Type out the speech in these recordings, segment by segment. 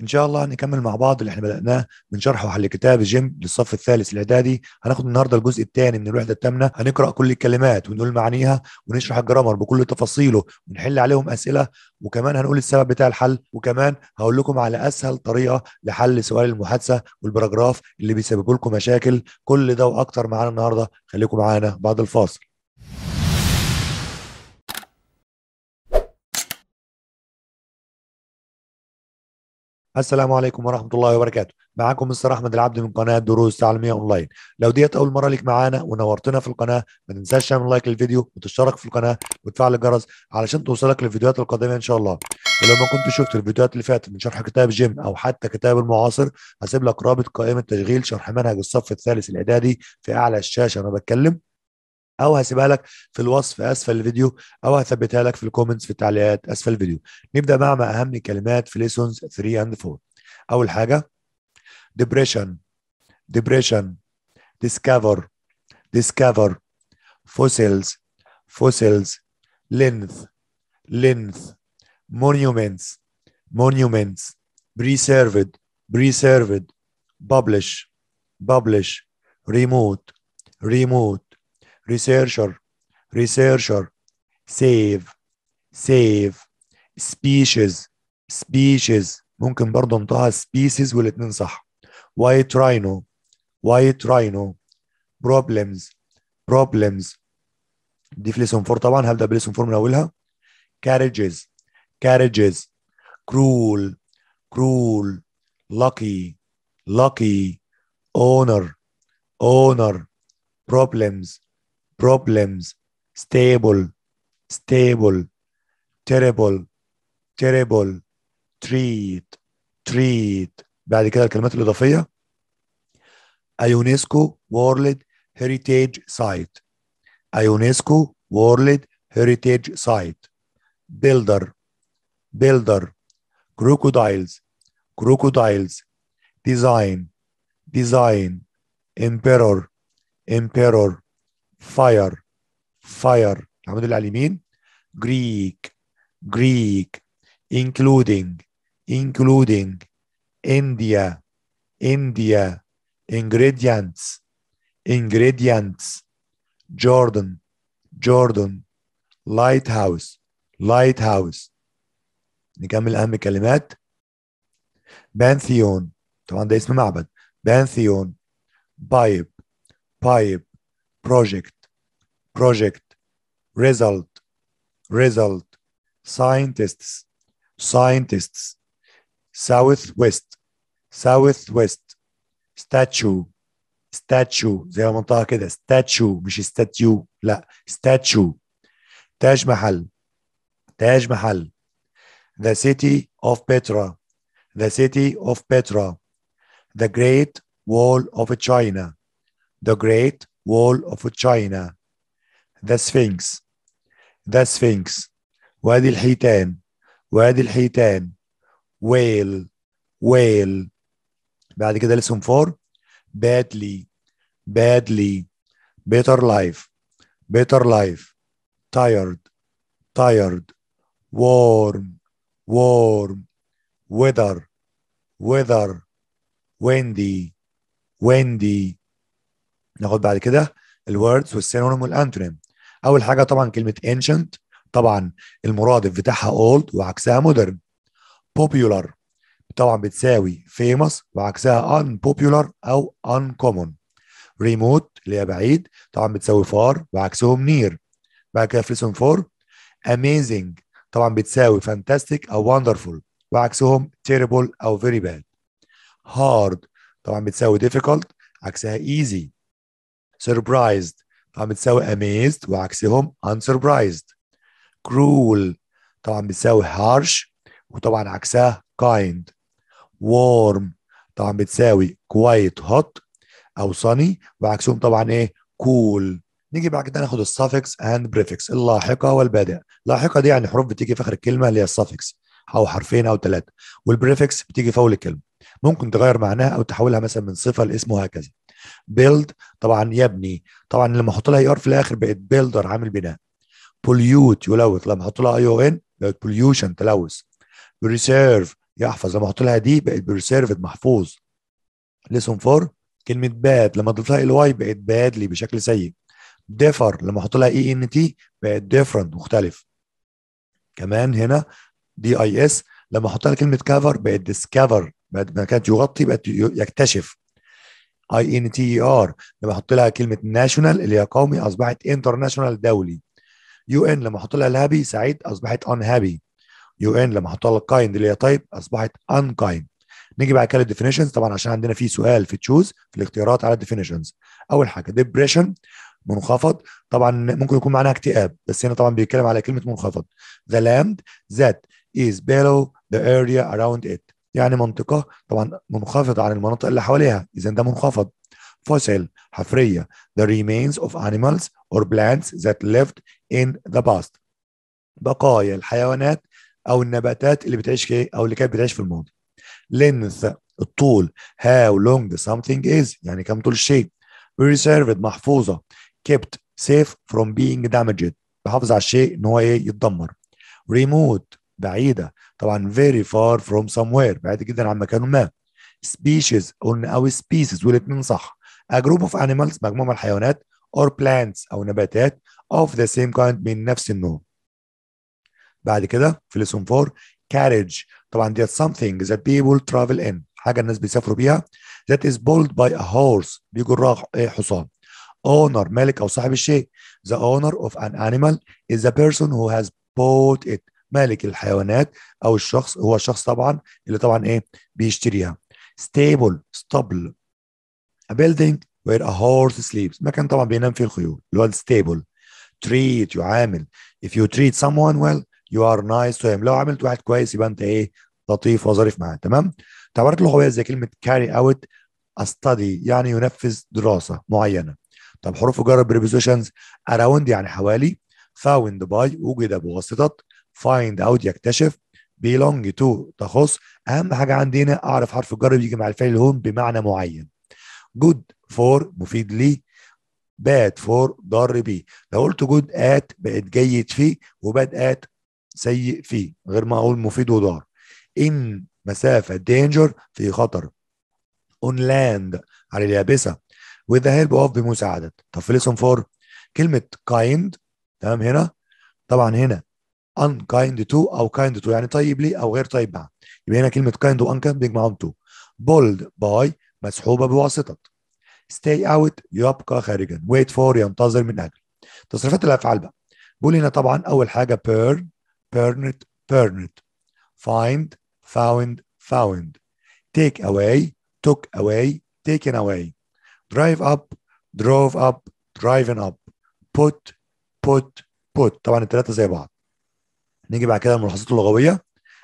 ان شاء الله نكمل مع بعض اللي احنا بدأناه من شرح وحل كتاب جيم للصف الثالث الاعدادي هناخد النهارده الجزء الثاني من الوحده الثامنه هنقرا كل الكلمات ونقول معانيها ونشرح الجرامر بكل تفاصيله ونحل عليهم اسئله وكمان هنقول السبب بتاع الحل وكمان هقول لكم على اسهل طريقه لحل سؤال المحادثه والبراجراف اللي بيسببوا لكم مشاكل كل ده واكتر معانا النهارده خليكم معانا بعد الفاصل السلام عليكم ورحمة الله وبركاته معاكم مستر أحمد العبد من قناة دروس تعليمية أونلاين لو ديت أول مرة ليك معانا ونورتنا في القناة ما تنساش تعمل لايك للفيديو وتشترك في القناة وتفعل الجرس علشان توصلك للفيديوهات القادمة إن شاء الله ولو ما كنت شفت الفيديوهات اللي فاتت من شرح كتاب جيم أو حتى كتاب المعاصر هسيب لك رابط قائمة تشغيل شرح منهج الصف الثالث الإعدادي في أعلى الشاشة أنا بتكلم او هسيبها لك في الوصف اسفل الفيديو او هثبتها لك في الكومنتس في التعليقات اسفل الفيديو نبدا بقى مع اهم كلمات في ليسونز 3 اند 4 اول حاجه depression depression discover discover fossils fossils length length monuments monuments preserved preserved publish publish remote remote researcher researcher save save species species ممكن برضه انطقها species والاثنين صح white rhino white rhino problems problems دي في لسون فور طبعا هبدا بلسون فور من اولها carriages carriages cruel cruel lucky lucky owner owner problems problems, stable, stable, terrible, terrible, treat, treat. بعد كده الكلمات الإضافية A UNESCO World Heritage Site A UNESCO World Heritage Site Builder Builder Crocodiles Crocodiles Design Design Emperor Emperor فاير فاير الحمد لله على اليمين Greek Greek including including India India ingredients ingredients Jordan Jordan lighthouse lighthouse نكمل أهم الكلمات بانثيون طبعا ده اسم معبد بانثيون بايب بايب بروجكت project, result, result, scientists, scientists, southwest, southwest, statue, statue زي ما منطقة كده statue مش statue لا statue تاج محل تاج محل the city of Petra the city of Petra the great wall of China the great wall of China ذا سفينكس ذا سفينكس وادي الحيتان وادي الحيتان ويل ويل بعد كده لسون فور بادلي بادلي بيتر لايف بيتر لايف تايرد تايرد وورم وورم weather weather ويندي ويندي ناخد بعد كده الوردز والسينونيم والانتونيم اول حاجه طبعا كلمه ancient طبعا المرادف بتاعها old وعكسها modern popular طبعا بتساوي famous وعكسها unpopular او uncommon remote اللي هي بعيد طبعا بتساوي far وعكسهم near بعد كده في lesson 4 amazing طبعا بتساوي fantastic او wonderful وعكسهم terrible او very bad hard طبعا بتساوي difficult عكسها easy surprised طبعا بتساوي amazed وعكسهم unsurprised cruel طبعا بتساوي harsh وطبعا عكسها kind warm طبعا بتساوي quiet hot او sunny وعكسهم طبعا ايه cool نيجي بعد كده ناخد السافكس اند بريفكس اللاحقه والبادئه اللاحقه دي يعني حروف بتيجي في اخر الكلمه اللي هي السافكس او حرفين او ثلاثه والبريفكس بتيجي في اول الكلمه ممكن تغير معناها او تحولها مثلا من صفه لاسم وهكذا بيلد طبعا يبني طبعا لما احط لها اي ار في الاخر بقت بيلدر عامل بناء بوليوت يلوث لما احط لها اي او ان بقت بوليوشن تلوث بريسيرف يحفظ لما احط لها دي بقت بريسيرف محفوظ ليسون فور كلمه باد لما اضيف لها الواي بقت بادلي بشكل سيء ديفر لما احط لها اي ان تي بقت ديفرنت مختلف كمان هنا دي اي اس لما احط لها كلمه كفر بقت ديسكفر ما كانت يغطي بقت يكتشف اي ان تي ار لما احط لها كلمه ناشونال اللي هي قومي اصبحت انترناشونال دولي يو ان لما احط لها الهابي سعيد اصبحت ان هابي يو ان لما احط لها الكايند اللي هي طيب اصبحت ان كايند نيجي بعد كده للديفينيشنز طبعا عشان عندنا في سؤال في تشوز في الاختيارات على الديفينيشنز اول حاجه ديبريشن منخفض طبعا ممكن يكون معناها اكتئاب بس هنا طبعا بيتكلم على كلمه منخفض the land that is below the area around it يعني منطقة طبعا منخفضة عن المناطق اللي حواليها إذا ده منخفض فوسيل حفرية the remains of animals or plants that lived in the past بقايا الحيوانات أو النباتات اللي بتعيش إيه؟ أو اللي كانت بتعيش في الماضي length الطول how long something is يعني كم طول الشيء preserved محفوظة kept safe from being damaged بحافظ على الشيء ان هو ايه يتدمر remote بعيدة طبعا very far from somewhere بعيدة جدا عن مكان ما species قلنا أو species والاثنين صح a group of animals مجموعة من الحيوانات or plants أو نباتات of the same kind من نفس النوع بعد كده في lesson 4 carriage طبعا دي something that people travel in حاجة الناس بيسافروا بيها that is pulled by a horse بيجرها حصان owner مالك أو صاحب الشيء the owner of an animal is the person who has bought it مالك الحيوانات او الشخص هو الشخص طبعا اللي طبعا ايه بيشتريها ستيبل ستابل a building where a horse sleeps مكان طبعا بينام فيه الخيول اللي هو الستيبل treat يعامل if you treat someone well you are nice to him لو عملت واحد كويس يبقى انت ايه لطيف وظريف معاه تمام تعبيرات لغويه زي كلمه carry out a study يعني ينفذ دراسه معينه طب حروف جر بريبوزيشنز اراوند يعني حوالي فاوند باي وجد بواسطه فايند اوت يكتشف بيلونج تو تخص اهم حاجه عندي هنا اعرف حرف الجر بيجي مع الفعل هون بمعنى معين جود فور مفيد لي باد فور ضار بيه لو قلت جود ات بقت جيد فيه وباد ات سيء فيه غير ما اقول مفيد وضار ان مسافه دينجر في خطر اون لاند على اليابسه with هيلب اوف بمساعده طب في lesson فور كلمه كايند تمام هنا طبعا هنا unkind to او kind to يعني طيب لي او غير طيب معه يبقى هنا كلمه kind وunkind بيجمعهم to bold by مسحوبه بواسطه stay out يبقى خارجا wait for ينتظر من اجل تصريفات الافعال بقى بقول هنا طبعا اول حاجه per pernet pernet find found found take away took away taken away drive up drove up driven up put put put طبعا الثلاثه زي بعض نيجي بعد كده الملاحظات اللغويه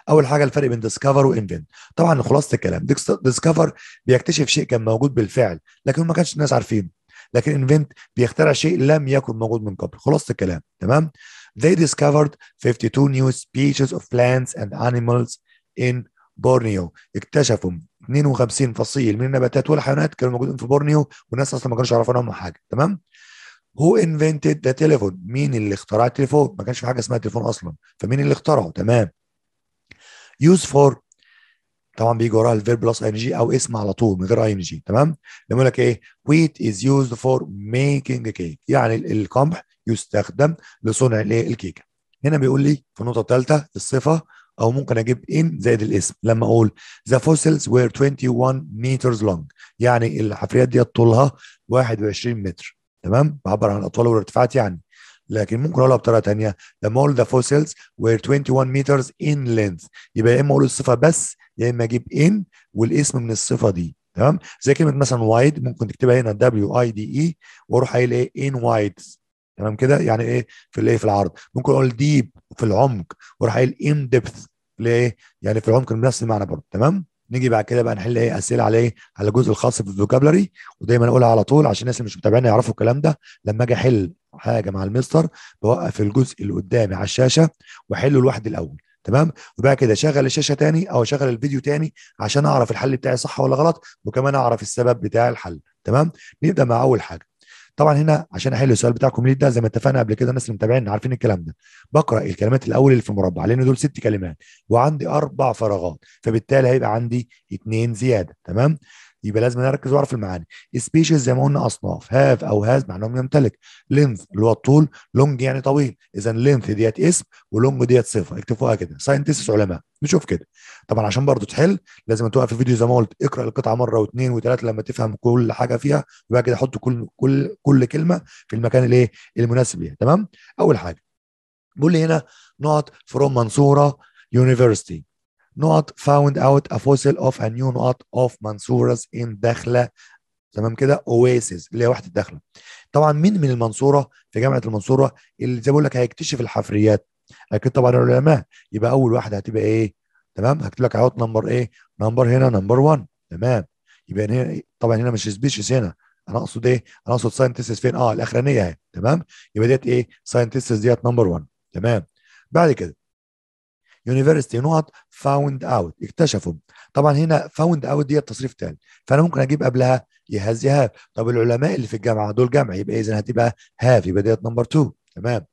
اول حاجه الفرق بين ديسكفر وانفنت طبعا خلاصه الكلام ديسكفر بيكتشف شيء كان موجود بالفعل لكن ما كانش الناس عارفينه لكن انفنت بيخترع شيء لم يكن موجود من قبل خلاصه الكلام تمام they discovered 52 new species of plants and animals in بورنيو اكتشفوا 52 فصيل من النباتات والحيوانات كانوا موجودين في بورنيو والناس اصلا ما كانوش يعرفوا عنهم حاجه تمام هو انفنتد ذا تليفون مين اللي اخترع التليفون ما كانش في حاجه اسمها تليفون اصلا فمين اللي اخترعه تمام يوز فور طبعا بيجي وراها الفير بلس ان جي او اسم على طول من غير اي ان جي تمام لما يقول لك ايه ويت از يوزد فور ميكينج كيك يعني القمح يستخدم لصنع الايه الكيكه هنا بيقول لي في النقطه الثالثه الصفه او ممكن اجيب ان زائد الاسم لما اقول ذا فوسلز وير 21 مترز لونج يعني الحفريات دي طولها 21 متر تمام بعبر عن الاطوال والارتفاعات يعني لكن ممكن اقولها بطريقه ثانيه لما اقول ذا فوسيلز وير 21 meters ان لينث يبقى يا اما اقول الصفه بس يا اما اجيب ان والاسم من الصفه دي تمام زي كلمه مثلا وايد ممكن تكتبها هنا دبليو اي دي اي واروح قايل ايه ان وايد تمام كده يعني ايه في الايه في العرض ممكن اقول ديب في العمق واروح قايل ان ديبث اللي ايه يعني في العمق بنفس المعنى برضه تمام نيجي بعد كده بقى نحل ايه اسئله على ايه على الجزء الخاص بالفوكابلري ودايما اقولها على طول عشان الناس اللي مش متابعين يعرفوا الكلام ده لما اجي احل حاجه مع المستر بوقف الجزء اللي قدامي على الشاشه واحله لوحدي الاول تمام وبعد كده شغل الشاشه تاني او شغل الفيديو تاني عشان اعرف الحل بتاعي صح ولا غلط وكمان اعرف السبب بتاع الحل تمام نبدا مع اول حاجه طبعا هنا عشان احل السؤال بتاعكم ليه ده زي ما اتفقنا قبل كده الناس اللي متابعين عارفين الكلام ده بقرا الكلمات الاول اللي في المربع لان دول ست كلمات وعندي اربع فراغات فبالتالي هيبقى عندي اتنين زياده تمام يبقى لازم اركز واعرف المعاني سبيشيز زي ما قلنا اصناف هاف او هاز معناه يمتلك لينث اللي هو الطول لونج يعني طويل اذا لينث ديت اسم ولونج ديت صفه اكتبوها كده ساينتست علماء نشوف كده طبعا عشان برضو تحل لازم توقف في الفيديو زي ما قلت اقرا القطعه مره واثنين وثلاثه لما تفهم كل حاجه فيها وبعد كده حط كل كل كل كلمه في المكان الايه المناسب ليها تمام اول حاجه بيقول لي هنا نقط فروم منصوره يونيفرستي نقط فاوند اوت ا fossil اوف ا نيو نقط اوف منصورة ان داخلة تمام كده اويسز اللي هي واحدة الدخله طبعا مين من المنصورة في جامعة المنصورة اللي زي بقول لك هيكتشف الحفريات اكيد طبعا العلماء يبقى اول واحدة هتبقى ايه تمام هكتب لك اوت نمبر ايه نمبر هنا نمبر 1 تمام يبقى هنا طبعا هنا مش سبيشيس هنا انا اقصد ايه انا اقصد ساينتستس فين اه الاخرانيه اهي تمام يبقى ديت ايه ساينتستس ديت نمبر 1 تمام بعد كده يونيفرستي نقط فاوند اوت اكتشفوا طبعا هنا فاوند اوت ديت تصريف تاني فانا ممكن اجيب قبلها يا هاز يا هاف طب العلماء اللي في الجامعه دول جمع يبقى اذا هتبقى هاف يبقى ديت نمبر 2 تمام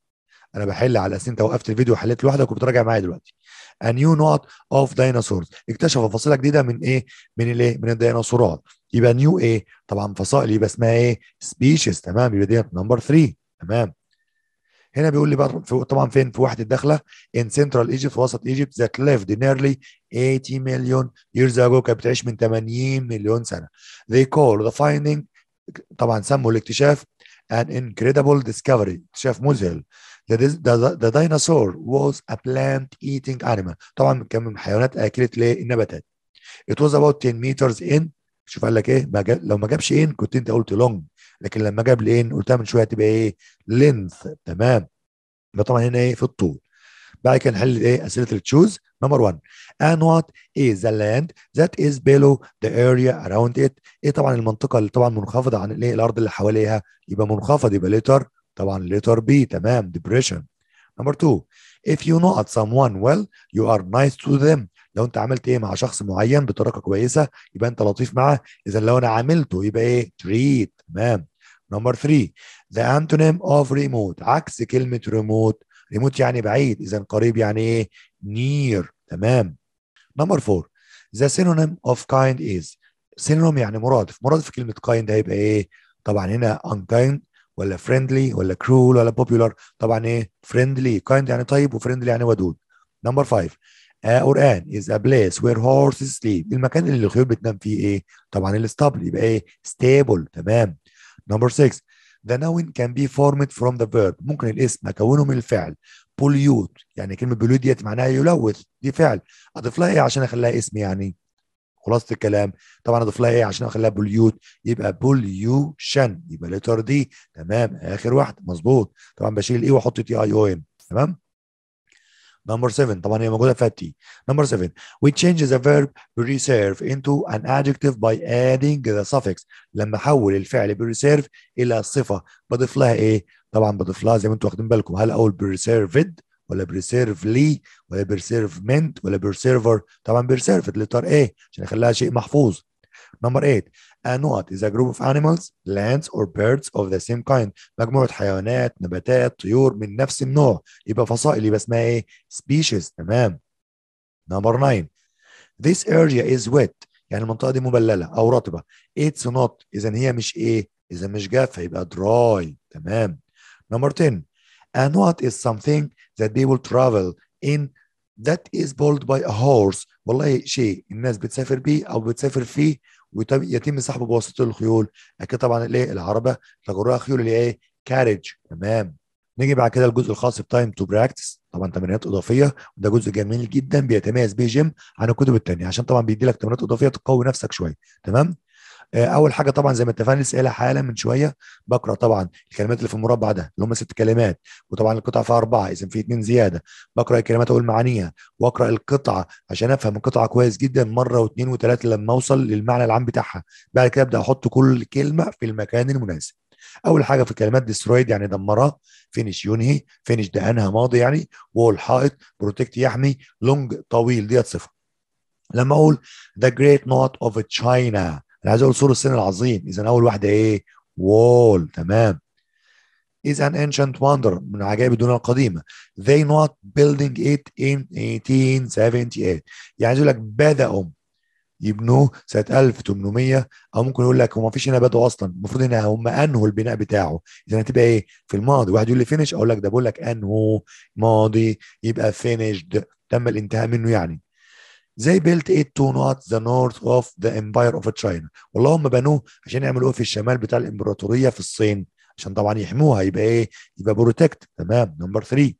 انا بحل على اساس انت وقفت الفيديو وحليت لوحدك وبتراجع معايا دلوقتي a new نوت اوف dinosaurs اكتشفوا فصيله جديده من ايه من الايه من الديناصورات يبقى نيو ايه طبعا فصائل يبقى اسمها ايه سبيشيز تمام يبقى دي نمبر 3 تمام هنا بيقول لي بقى في طبعا فين في واحده الداخله ان سنترال ايجيبت وسط ايجيبت ذات ليفد نيرلي 80 مليون years ago كانت بتعيش من 80 مليون سنه they call the finding طبعا سموا الاكتشاف an incredible discovery اكتشاف مذهل The, the, the dinosaur was a plant eating animal طبعا كان من حيوانات اكلت النباتات It was about 10 meters in شوف قال لك ايه ما جاب لو ما جابش ان كنت انت قلت لونج لكن لما جاب لين قلتها من شويه هتبقى ايه لينث تمام يبقى طبعا هنا ايه في الطول بعد كده نحل ايه اسئله التشوز نمبر 1 and what is the land that is below the area around it ايه طبعا المنطقه اللي طبعا منخفضه عن الايه الارض اللي حواليها يبقى منخفض يبقى ليتر طبعا letter B تمام depression number two if you know at someone well you are nice to them لو انت عملت ايه مع شخص معين بطريقه كويسه يبقى انت لطيف معاه اذا لو انا عاملته يبقى ايه treat تمام number three the antonym of remote عكس كلمه remote remote يعني بعيد اذا قريب يعني ايه near تمام number four the synonym of kind is synonym يعني مرادف مرادف كلمه kind هيبقى ايه طبعا هنا unkind ولا فريندلي ولا كرول ولا بوبولار طبعا ايه فريندلي كايند يعني طيب وفريندلي يعني ودود نمبر 5 قرآن از ا بليس وير هورس سليب المكان اللي الخيول بتنام فيه ايه طبعا الاستابل يبقى ايه ستيبل تمام نمبر 6 ذا نون كان بي فورمد فروم ذا فيرب ممكن الاسم اكونه من الفعل بوليوت يعني كلمه بوليوت ديت معناها يلوث دي فعل اضيف لها ايه عشان اخليها اسم يعني خلاصه الكلام طبعا اضيف لها ايه عشان اخليها بوليوت يبقى بوليوشن يبقى لتر دي تمام اخر واحده مظبوط طبعا بشيل إيه واحط تي اي او ام تمام نمبر 7 طبعا هي موجوده في تي. نمبر 7 we change the verb preserve into an adjective by adding the suffix لما احول الفعل بريسيرف الى صفه بضيف لها ايه؟ طبعا بضيف لها زي ما انتم واخدين بالكم هل اقول بريسيرفد ولا بريسيرف لي ولا بريسيرف منت ولا بريسيرفر طبعا بريسيرف لتر ايه عشان يخليها شيء محفوظ نمبر 8 انوات از ا جروب اوف of لاندز اور بيردز اوف ذا سيم كايند مجموعة حيوانات نباتات طيور من نفس النوع يبقى فصائل يبقى اسمها ايه سبيشيز تمام نمبر 9 this area is wet يعني المنطقة دي مبللة أو رطبة it's not إذا هي مش ايه إذا مش جافة يبقى dry تمام نمبر 10 a إز is something that they will travel in that is pulled by a horse والله شيء الناس بتسافر بيه او بتسافر فيه ويتم سحبه بواسطه الخيول اكيد طبعا الايه العربه تجرها خيول اللي ايه كارج تمام نيجي بعد كده الجزء الخاص بتايم تو براكتس طبعا تمرينات اضافيه وده جزء جميل جدا بيتميز بيه جيم عن الكتب الثانيه عشان طبعا بيدي لك تمرينات اضافيه تقوي نفسك شويه تمام آه، اول حاجه طبعا زي ما اتفقنا لسه حالا من شويه بقرا طبعا الكلمات اللي في المربع ده اللي هم ست كلمات وطبعا القطعه فيها اربعه اذا في اثنين زياده بقرا الكلمات اقول معانيها واقرا القطعه عشان افهم القطعه كويس جدا مره واثنين وثلاثه لما اوصل للمعنى العام بتاعها بعد كده ابدا احط كل كلمه في المكان المناسب اول حاجه في الكلمات ديسترويد يعني دمرها فينش ينهي فينش انهى ماضي يعني وول حائط بروتكت يحمي لونج طويل ديت صفه لما اقول ذا جريت نوت اوف تشاينا انا عايز اقول سور الصين العظيم اذا اول واحده ايه وول تمام is an ancient wonder من عجائب الدنيا القديمة they not building it in 1878 يعني يقول لك بدأوا يبنوه سنة 1800 أو ممكن يقول لك هو ما فيش هنا بدأوا أصلا المفروض هنا هم أنهوا البناء بتاعه إذا هتبقى إيه في الماضي واحد يقول لي فينش أقول لك ده بقول لك أنهوا ماضي يبقى finished تم الانتهاء منه يعني زي بيلت ايت تو نوت ذا نورث اوف ذا امباير اوف تشاينا والله هم بنوه عشان يعملوا ايه في الشمال بتاع الامبراطوريه في الصين عشان طبعا يحموها يبقى ايه يبقى بروتكت تمام نمبر 3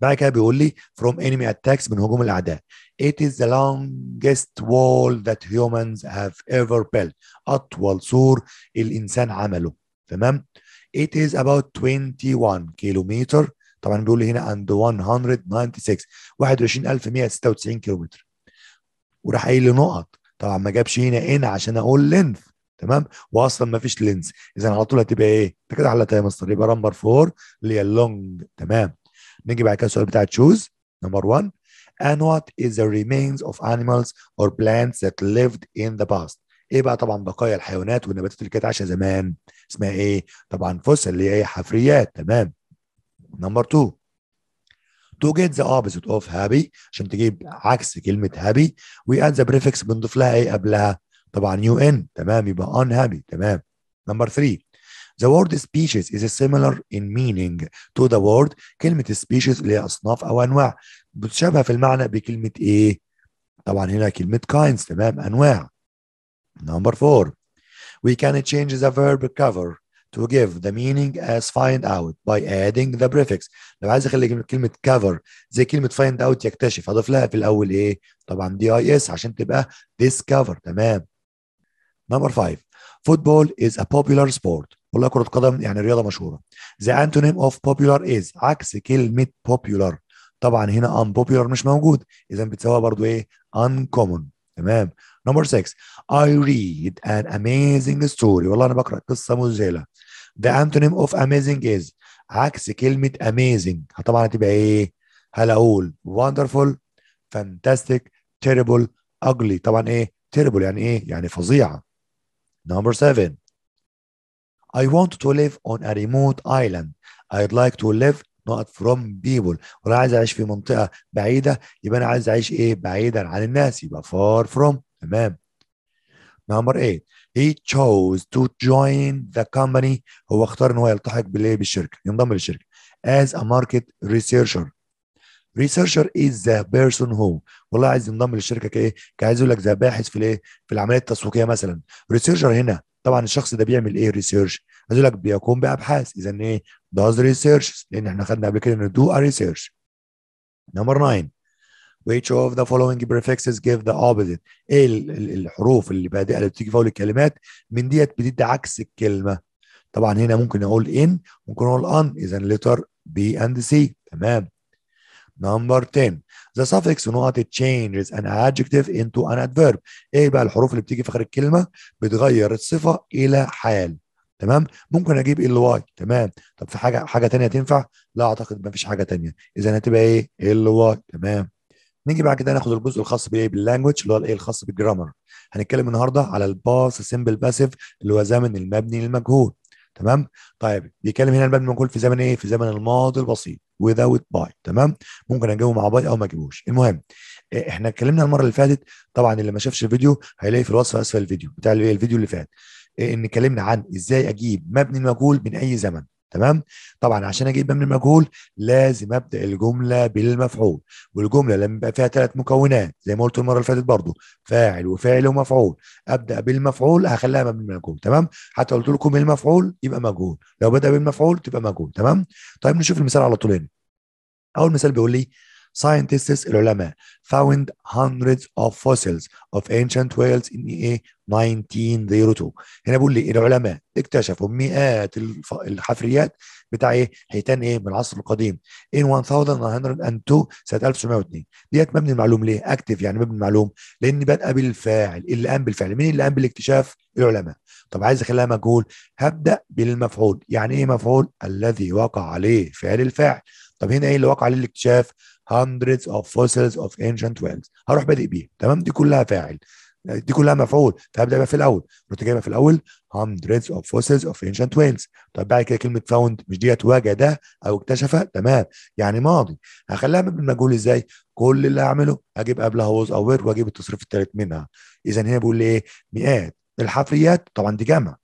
بعد كده بيقول لي from enemy attacks من هجوم الاعداء it is the longest wall that humans have ever built اطول سور الانسان عمله تمام it is about 21 كيلومتر طبعا بيقول لي هنا عند 196 21196 كيلو متر وراح قايل لي نقط طبعا ما جابش هنا ان عشان اقول لينث تمام واصلا ما فيش لينث اذا على طول هتبقى ايه انت كده حلتها يا مستر يبقى نمبر 4 اللي هي اللونج تمام نيجي بعد كده السؤال بتاع تشوز نمبر 1 and what is the remains of animals or plants that lived in the past ايه بقى طبعا بقايا الحيوانات والنباتات اللي كانت عايشه زمان اسمها ايه طبعا فوسل اللي هي إيه؟ حفريات تمام نمبر 2 to get the opposite of happy عشان تجيب عكس كلمه happy we add the prefix بنضيف لها ايه قبلها طبعا يو ان تمام يبقى unhappy تمام نمبر 3 The word species is similar in meaning to the word كلمة species اللي هي أصناف أو أنواع بتشبه في المعنى بكلمة إيه؟ طبعا هنا كلمة kinds تمام أنواع. Number four we can change the verb cover to give the meaning as find out by adding the prefix لو عايز اخلي كلمه cover زي كلمه find out يكتشف اضيف لها في الاول ايه طبعا دي اي اس عشان تبقى discover تمام نمبر 5 football is a popular sport والله كرة قدم يعني رياضة مشهورة. The antonym of popular is عكس كلمة popular. طبعا هنا unpopular مش موجود، إذا بتساويها برضو إيه؟ uncommon. تمام نمبر 6 I read an amazing story والله انا بقرا قصه مذهله The antonym of amazing is عكس كلمة amazing طبعا هتبقى ايه هل اقول wonderful fantastic terrible ugly طبعا ايه terrible يعني ايه يعني فظيعة. number 7 I want to live on a remote island I'd like to live نقط فروم بيبول وانا عايز اعيش في منطقه بعيده يبقى انا عايز اعيش ايه بعيدا عن الناس يبقى فار فروم تمام نمبر 8 he chose to join the company هو اختار ان هو يلتحق بالايه بالشركه ينضم للشركه as a market researcher researcher is the person who والله عايز ينضم للشركه كايه كعايز يقول لك زي باحث في الايه في العمليه التسويقيه مثلا researcher هنا طبعا الشخص ده بيعمل ايه ريسيرش عايز يقول لك بيقوم بابحاث اذا ايه does research لان احنا خدنا قبل كده ان do a research number 9 which of the following prefixes give the opposite ايه الحروف اللي بادئه اللي بتيجي في اول الكلمات من ديت بتدي عكس الكلمه طبعا هنا ممكن اقول ان ممكن اقول ان اذا letter B and C تمام Number 10 The suffix نقط changes an adjective into an adverb إيه بقى الحروف اللي بتيجي في آخر الكلمة بتغير الصفة إلى حال تمام ممكن اجيب ال واي تمام طب في حاجه حاجه ثانيه تنفع لا اعتقد ما فيش حاجه ثانيه اذا هتبقى ايه ال واي تمام نيجي بعد كده ناخد الجزء الخاص بايه باللانجوج اللي هو الايه الخاص بالجرامر هنتكلم النهارده على الباس سمبل باسيف اللي هو زمن المبني للمجهول تمام طيب بيتكلم هنا المبني المجهول في زمن ايه في زمن الماضي البسيط without باي تمام ممكن اجيبه مع باي او ما اجيبوش المهم آه، احنا اتكلمنا المره اللي فاتت طبعا اللي ما شافش الفيديو هيلاقي في الوصف اسفل الفيديو بتاع الفيديو اللي فات إيه، ان اتكلمنا عن ازاي اجيب مبني المجهول من اي زمن تمام طبعا عشان اجيب مبني المجهول لازم ابدا الجمله بالمفعول والجمله لما يبقى فيها ثلاث مكونات زي ما قلت المره اللي فاتت برضه فاعل وفاعل ومفعول ابدا بالمفعول هخليها مبني المجهول تمام حتى قلت لكم المفعول يبقى مجهول لو بدا بالمفعول تبقى مجهول تمام طيب نشوف المثال على طول هنا اول مثال بيقول لي scientists العلماء found hundreds of fossils of ancient whales in 1902 هنا بيقول لي العلماء اكتشفوا مئات الحفريات بتاع ايه حيتان ايه من العصر القديم in 1902 سنه 1902 ديت مبني المعلوم ليه اكتف يعني مبني المعلوم لان بدا بالفاعل اللي قام بالفعل مين اللي قام بالاكتشاف العلماء طب عايز اخليها مجهول هبدا بالمفعول يعني ايه مفعول الذي وقع عليه فعل الفاعل طب هنا ايه اللي وقع عليه الاكتشاف hundreds of fossils of ancient whales هروح بادئ بيه تمام دي كلها فاعل دي كلها مفعول فابدا بقى في الاول رحت جايبها في الاول hundreds of fossils of ancient whales طب بعد كده كلمه found مش ديت وجد او اكتشف تمام يعني ماضي هخليها بالمجهول ازاي كل اللي هعمله اجيب قبلها was او were واجيب التصريف الثالث منها اذا هنا بيقول لي ايه مئات الحفريات طبعا دي جمع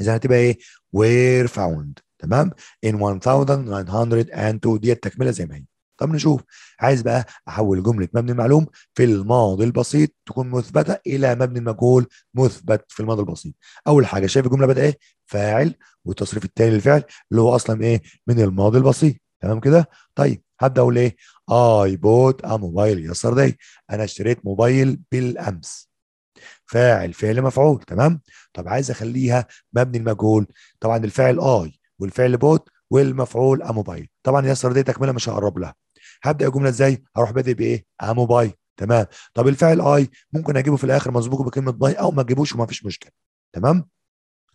اذا هتبقى ايه were found تمام in 1902 ديت تكمله زي ما هي طب نشوف عايز بقى احول جمله مبني المعلوم في الماضي البسيط تكون مثبته الى مبني المجهول مثبت في الماضي البسيط اول حاجه شايف الجمله بدأ ايه فاعل والتصريف الثاني للفعل اللي هو اصلا ايه من الماضي البسيط تمام كده طيب هبدا اقول ايه اي بوت ا موبايل يسترداي انا اشتريت موبايل بالامس فاعل فعل مفعول تمام طب عايز اخليها مبني المجهول طبعا الفاعل اي والفعل بوت والمفعول ا موبايل طبعا يسر دي تكمله مش هقرب لها هبدا الجمله ازاي هروح بادئ بايه امو باي تمام طب الفعل اي ممكن اجيبه في الاخر مسبوق بكلمه باي او ما اجيبوش وما فيش مشكله تمام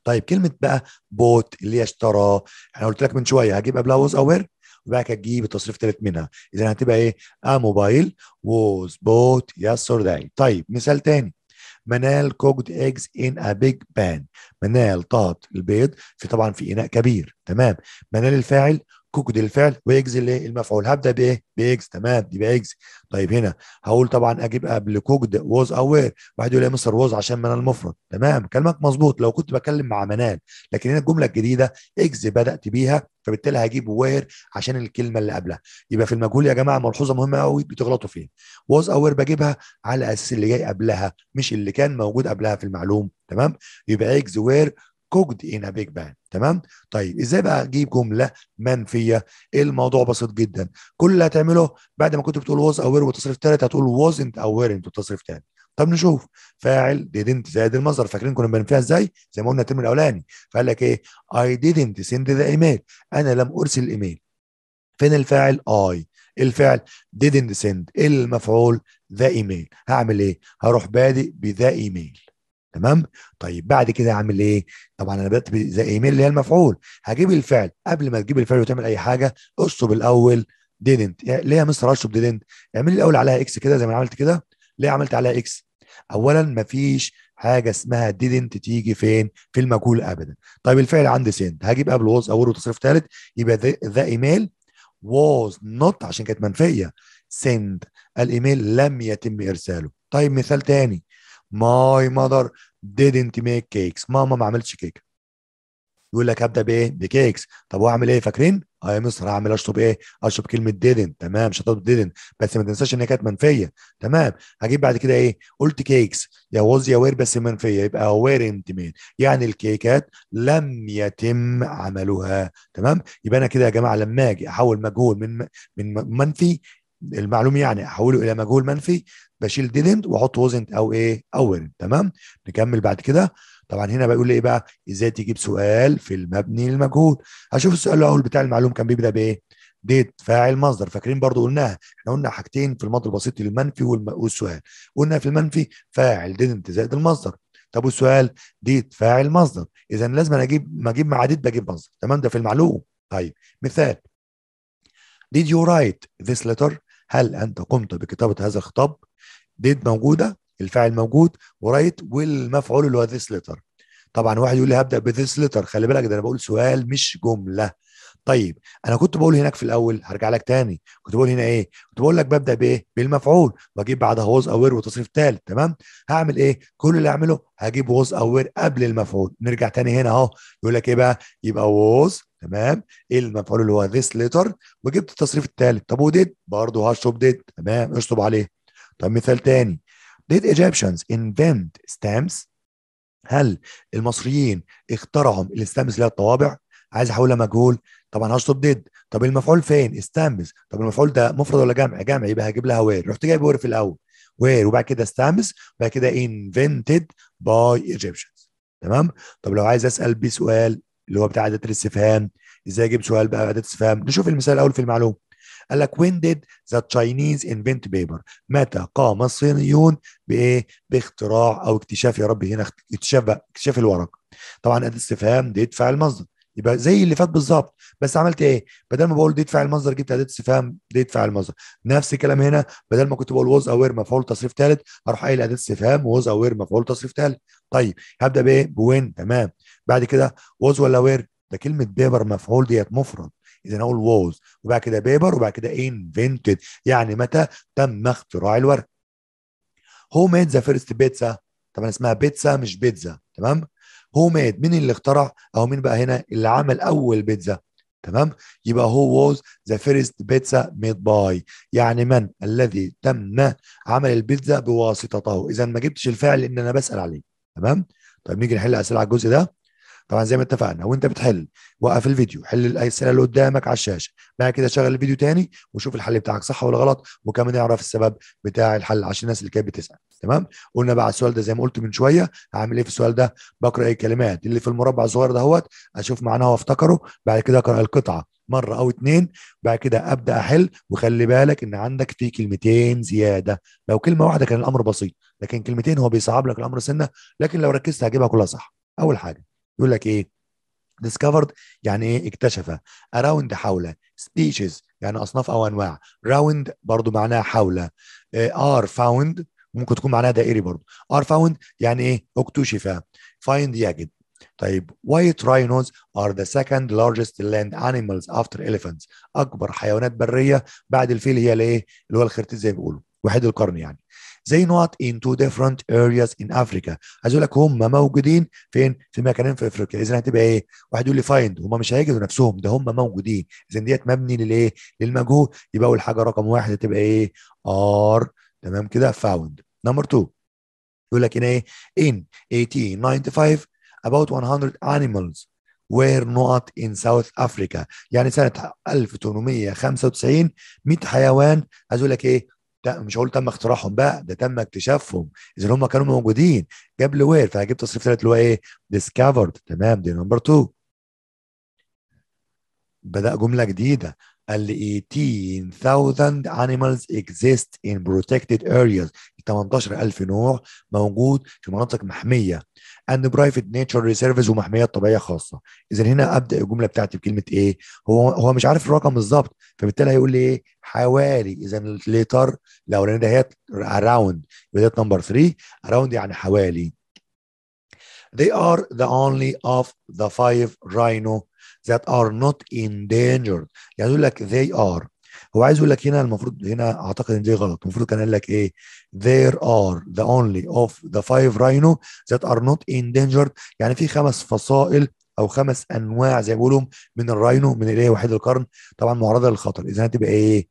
طيب كلمه بقى بوت اللي هي اشترى انا قلت لك من شويه هجيب قبلها ووز اوير وبعد كده تجيب التصريف الثالث منها اذا هتبقى ايه ا موبايل ووز بوت يس اور طيب مثال تاني منال كوكد ايجز ان ا بيج بان منال طهت البيض في طبعا في اناء كبير تمام منال الفاعل كوكد الفعل واجز اللي المفعول هبدا بايه باجز تمام يبقى اكس طيب هنا هقول طبعا اجيب قبل كوكد ووز اوير واحد يقول يا مستر ووز عشان من المفرد تمام كلامك مظبوط لو كنت بتكلم مع منال لكن هنا الجمله الجديده اجز بدات بيها فبالتالي هجيب وير عشان الكلمه اللي قبلها يبقى في المجهول يا جماعه ملحوظه مهمه قوي بتغلطوا فيها ووز اوير بجيبها على اساس اللي جاي قبلها مش اللي كان موجود قبلها في المعلوم تمام يبقى اجز وير كوكد ان ا بيج بان تمام طيب ازاي بقى اجيب جمله منفيه إيه الموضوع بسيط جدا كل اللي هتعمله بعد ما كنت بتقول was او وير والتصريف ثالث هتقول وازنت او ويرنت والتصريف ثاني طب نشوف فاعل didn't زائد المصدر فاكرين كنا بنفيها ازاي زي ما قلنا الترم الاولاني فقال لك ايه اي didn't send the email انا لم ارسل ايميل فين الفاعل اي الفعل didn't send إيه المفعول ذا ايميل هعمل ايه هروح بادئ بذا ايميل تمام طيب بعد كده اعمل ايه طبعا انا بدات زي ايميل اللي هي المفعول هجيب الفعل قبل ما تجيب الفعل وتعمل اي حاجه اشطب الاول didn't ليه يا مستر اشرب didn't اعمل الاول عليها اكس كده زي ما عملت كده ليه عملت عليها اكس اولا مفيش حاجه اسمها didn't تيجي فين في المجهول ابدا طيب الفعل عندي سند هجيب قبل was اول تصريف ثالث يبقى ذا ايميل was not عشان كانت منفيه send الايميل لم يتم ارساله طيب مثال ثاني ماي ماذر didn't make cakes ماما ما عملتش كيك يقول لك هبدا بايه بكيكس طب واعمل ايه فاكرين اه يا مصر هعمل اشطب ايه اشطب كلمه ديدن تمام شطب ديدن بس ما تنساش ان هي كانت منفيه تمام هجيب بعد كده ايه قلت كيكس يا وز يا وير بس منفيه يبقى وير انت مين يعني الكيكات لم يتم عملها تمام يبقى انا كده يا جماعه لما اجي احول مجهول من من منفي المعلوم يعني احوله الى مجهول منفي بشيل didn't واحط wasn't او ايه او weren't تمام نكمل بعد كده طبعا هنا بقول لي ايه بقى ازاي تجيب سؤال في المبني للمجهول هشوف السؤال الاول بتاع المعلوم كان بيبدا بايه ديت فاعل مصدر فاكرين برضو قلناها احنا قلنا حاجتين في الماضي البسيط المنفي والسؤال قلنا في المنفي فاعل didn't زائد المصدر طب والسؤال ديت فاعل مصدر اذا لازم أنا اجيب ما اجيب مع ديت بجيب مصدر تمام ده في المعلوم طيب مثال Did you write this letter؟ هل أنت قمت بكتابة هذا الخطاب؟ ديد موجوده الفاعل موجود ورايت والمفعول اللي هو ذيس ليتر طبعا واحد يقول لي هبدا بذيس ليتر خلي بالك ده انا بقول سؤال مش جمله طيب انا كنت بقول هناك في الاول هرجع لك تاني كنت بقول هنا ايه كنت بقول لك ببدا بايه بالمفعول واجيب بعدها ووز او وير وتصريف ثالث تمام هعمل ايه كل اللي اعمله هجيب ووز او وير قبل المفعول نرجع تاني هنا اهو يقول لك ايه بقى يبقى ووز تمام ايه المفعول اللي هو ذيس ليتر وجبت التصريف الثالث طب وديد برضه هشرب ديد تمام اشطب عليه طب مثال تاني did Egyptians invent stamps هل المصريين اخترعوا الستامبس اللي هي الطوابع عايز احولها مجهول طبعا هشطب ديد طب المفعول فين استامبس طب المفعول ده مفرد ولا جمع جمع يبقى هجيب لها وير رحت جايب وير في الاول وير وبعد كده استامبس وبعد كده invented by Egyptians تمام طب لو عايز اسال بسؤال اللي هو بتاع اداه الاستفهام ازاي اجيب سؤال بقى اداه استفهام نشوف المثال الاول في المعلومه قال لك وين ديد ذا تشاينيز انفنت بيبر متى قام الصينيون بايه باختراع او اكتشاف يا رب هنا اكتشاف اكتشاف الورق طبعا اداة استفهام ديد فعل مصدر يبقى زي اللي فات بالظبط بس عملت ايه بدل ما بقول ديد فعل مصدر جبت اداه استفهام ديد فعل مصدر نفس الكلام هنا بدل ما كنت بقول ووز اوير مفعول تصريف ثالث اروح قايل اداه استفهام ووز اوير مفعول تصريف ثالث طيب هبدا بايه بوين تمام بعد كده ووز ولا وير ده كلمه بيبر مفعول ديت مفرد اذا اقول ووز وبعد كده بيبر وبعد كده invented يعني متى تم اختراع الورق هو ميد ذا فيرست بيتزا طبعا اسمها بيتزا مش بيتزا تمام هو ميد مين اللي اخترع او مين بقى هنا اللي عمل اول بيتزا تمام يبقى هو ووز ذا فيرست بيتزا ميد باي يعني من الذي تم عمل البيتزا بواسطته اذا ما جبتش الفعل ان انا بسال عليه تمام طيب نيجي نحل اسئله على الجزء ده طبعا زي ما اتفقنا وانت بتحل وقف الفيديو حل الاسئله اللي قدامك على الشاشه بعد كده شغل الفيديو تاني وشوف الحل بتاعك صح ولا غلط وكمان اعرف السبب بتاع الحل عشان الناس اللي كانت بتسال تمام قلنا بقى السؤال ده زي ما قلت من شويه هعمل ايه في السؤال ده بقرا ايه الكلمات اللي في المربع الصغير دهوت اشوف معناه وافتكره بعد كده اقرا القطعه مره او اتنين بعد كده ابدا احل وخلي بالك ان عندك في كلمتين زياده لو كلمه واحده كان الامر بسيط لكن كلمتين هو بيصعب لك الامر سنه لكن لو ركزت هجيبها كلها صح اول حاجه يقول لك ايه discovered يعني ايه اكتشف around حول species يعني اصناف او انواع round برضو معناها حول آه، are found ممكن تكون معناها دائري برضو are found يعني ايه اكتشف find يجد طيب white rhinos are the second largest land animals after elephants اكبر حيوانات بريه بعد الفيل هي الايه اللي هو الخرتيز زي ما بيقولوا وحيد القرن يعني زي نوت ان تو ديفرنت ارياز ان افريكا عايز اقول لك هم موجودين فين في مكانين في افريقيا اذا هتبقى ايه واحد يقول لي فايند هم مش هيجدوا نفسهم ده هم موجودين اذا ديت مبني للايه للمجهول يبقى اول حاجه رقم واحد هتبقى ايه ار تمام كده فاوند نمبر 2 يقول لك هنا ايه in 1895 about 100 animals were not in South Africa يعني سنة 1895 100 حيوان عايز اقول لك ايه مش هقول تم اختراعهم بقى ده تم اكتشافهم اذا هم كانوا موجودين جاب لي وير فهجيب تصريف ثالث اللي هو ايه ديسكفرد تمام دي نمبر 2 بدأ جملة جديدة قال 18,000 animals exist in protected areas 18000 نوع موجود في مناطق محميه and private nature reserves ومحميات طبيعيه خاصه اذا هنا ابدا الجمله بتاعتي بكلمه ايه هو هو مش عارف الرقم بالظبط فبالتالي هيقول لي ايه حوالي اذا الليتر لو لان هي اراوند بدايه نمبر 3 اراوند يعني حوالي they are the only of the five rhino that are not endangered يعني يقول لك they are هو عايز يقول لك هنا المفروض هنا اعتقد ان دي غلط المفروض كان قال لك ايه there are the only of the five rhino that are not endangered يعني في خمس فصائل او خمس انواع زي ما بيقولوا من الراينو من الايه وحيد القرن طبعا معرضه للخطر اذا هتبقى ايه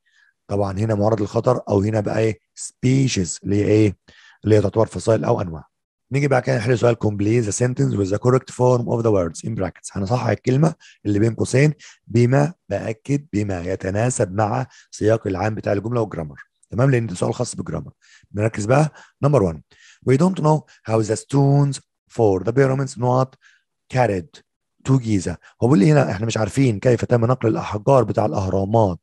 طبعا هنا معرض للخطر او هنا بقى ايه سبيشيز اللي هي ايه اللي هي تعتبر فصائل او انواع نيجي بقى كده نحل سؤال كومبلي ذا سنتنس وذ ذا كوركت فورم اوف ذا ووردز ان براكتس هنصحح الكلمه اللي بين قوسين بما باكد بما يتناسب مع سياق العام بتاع الجمله والجرامر تمام لان ده سؤال خاص بالجرامر نركز بقى نمبر 1 we don't know how the stones for the pyramids not carried to Giza هو بيقول لي هنا احنا مش عارفين كيف تم نقل الاحجار بتاع الاهرامات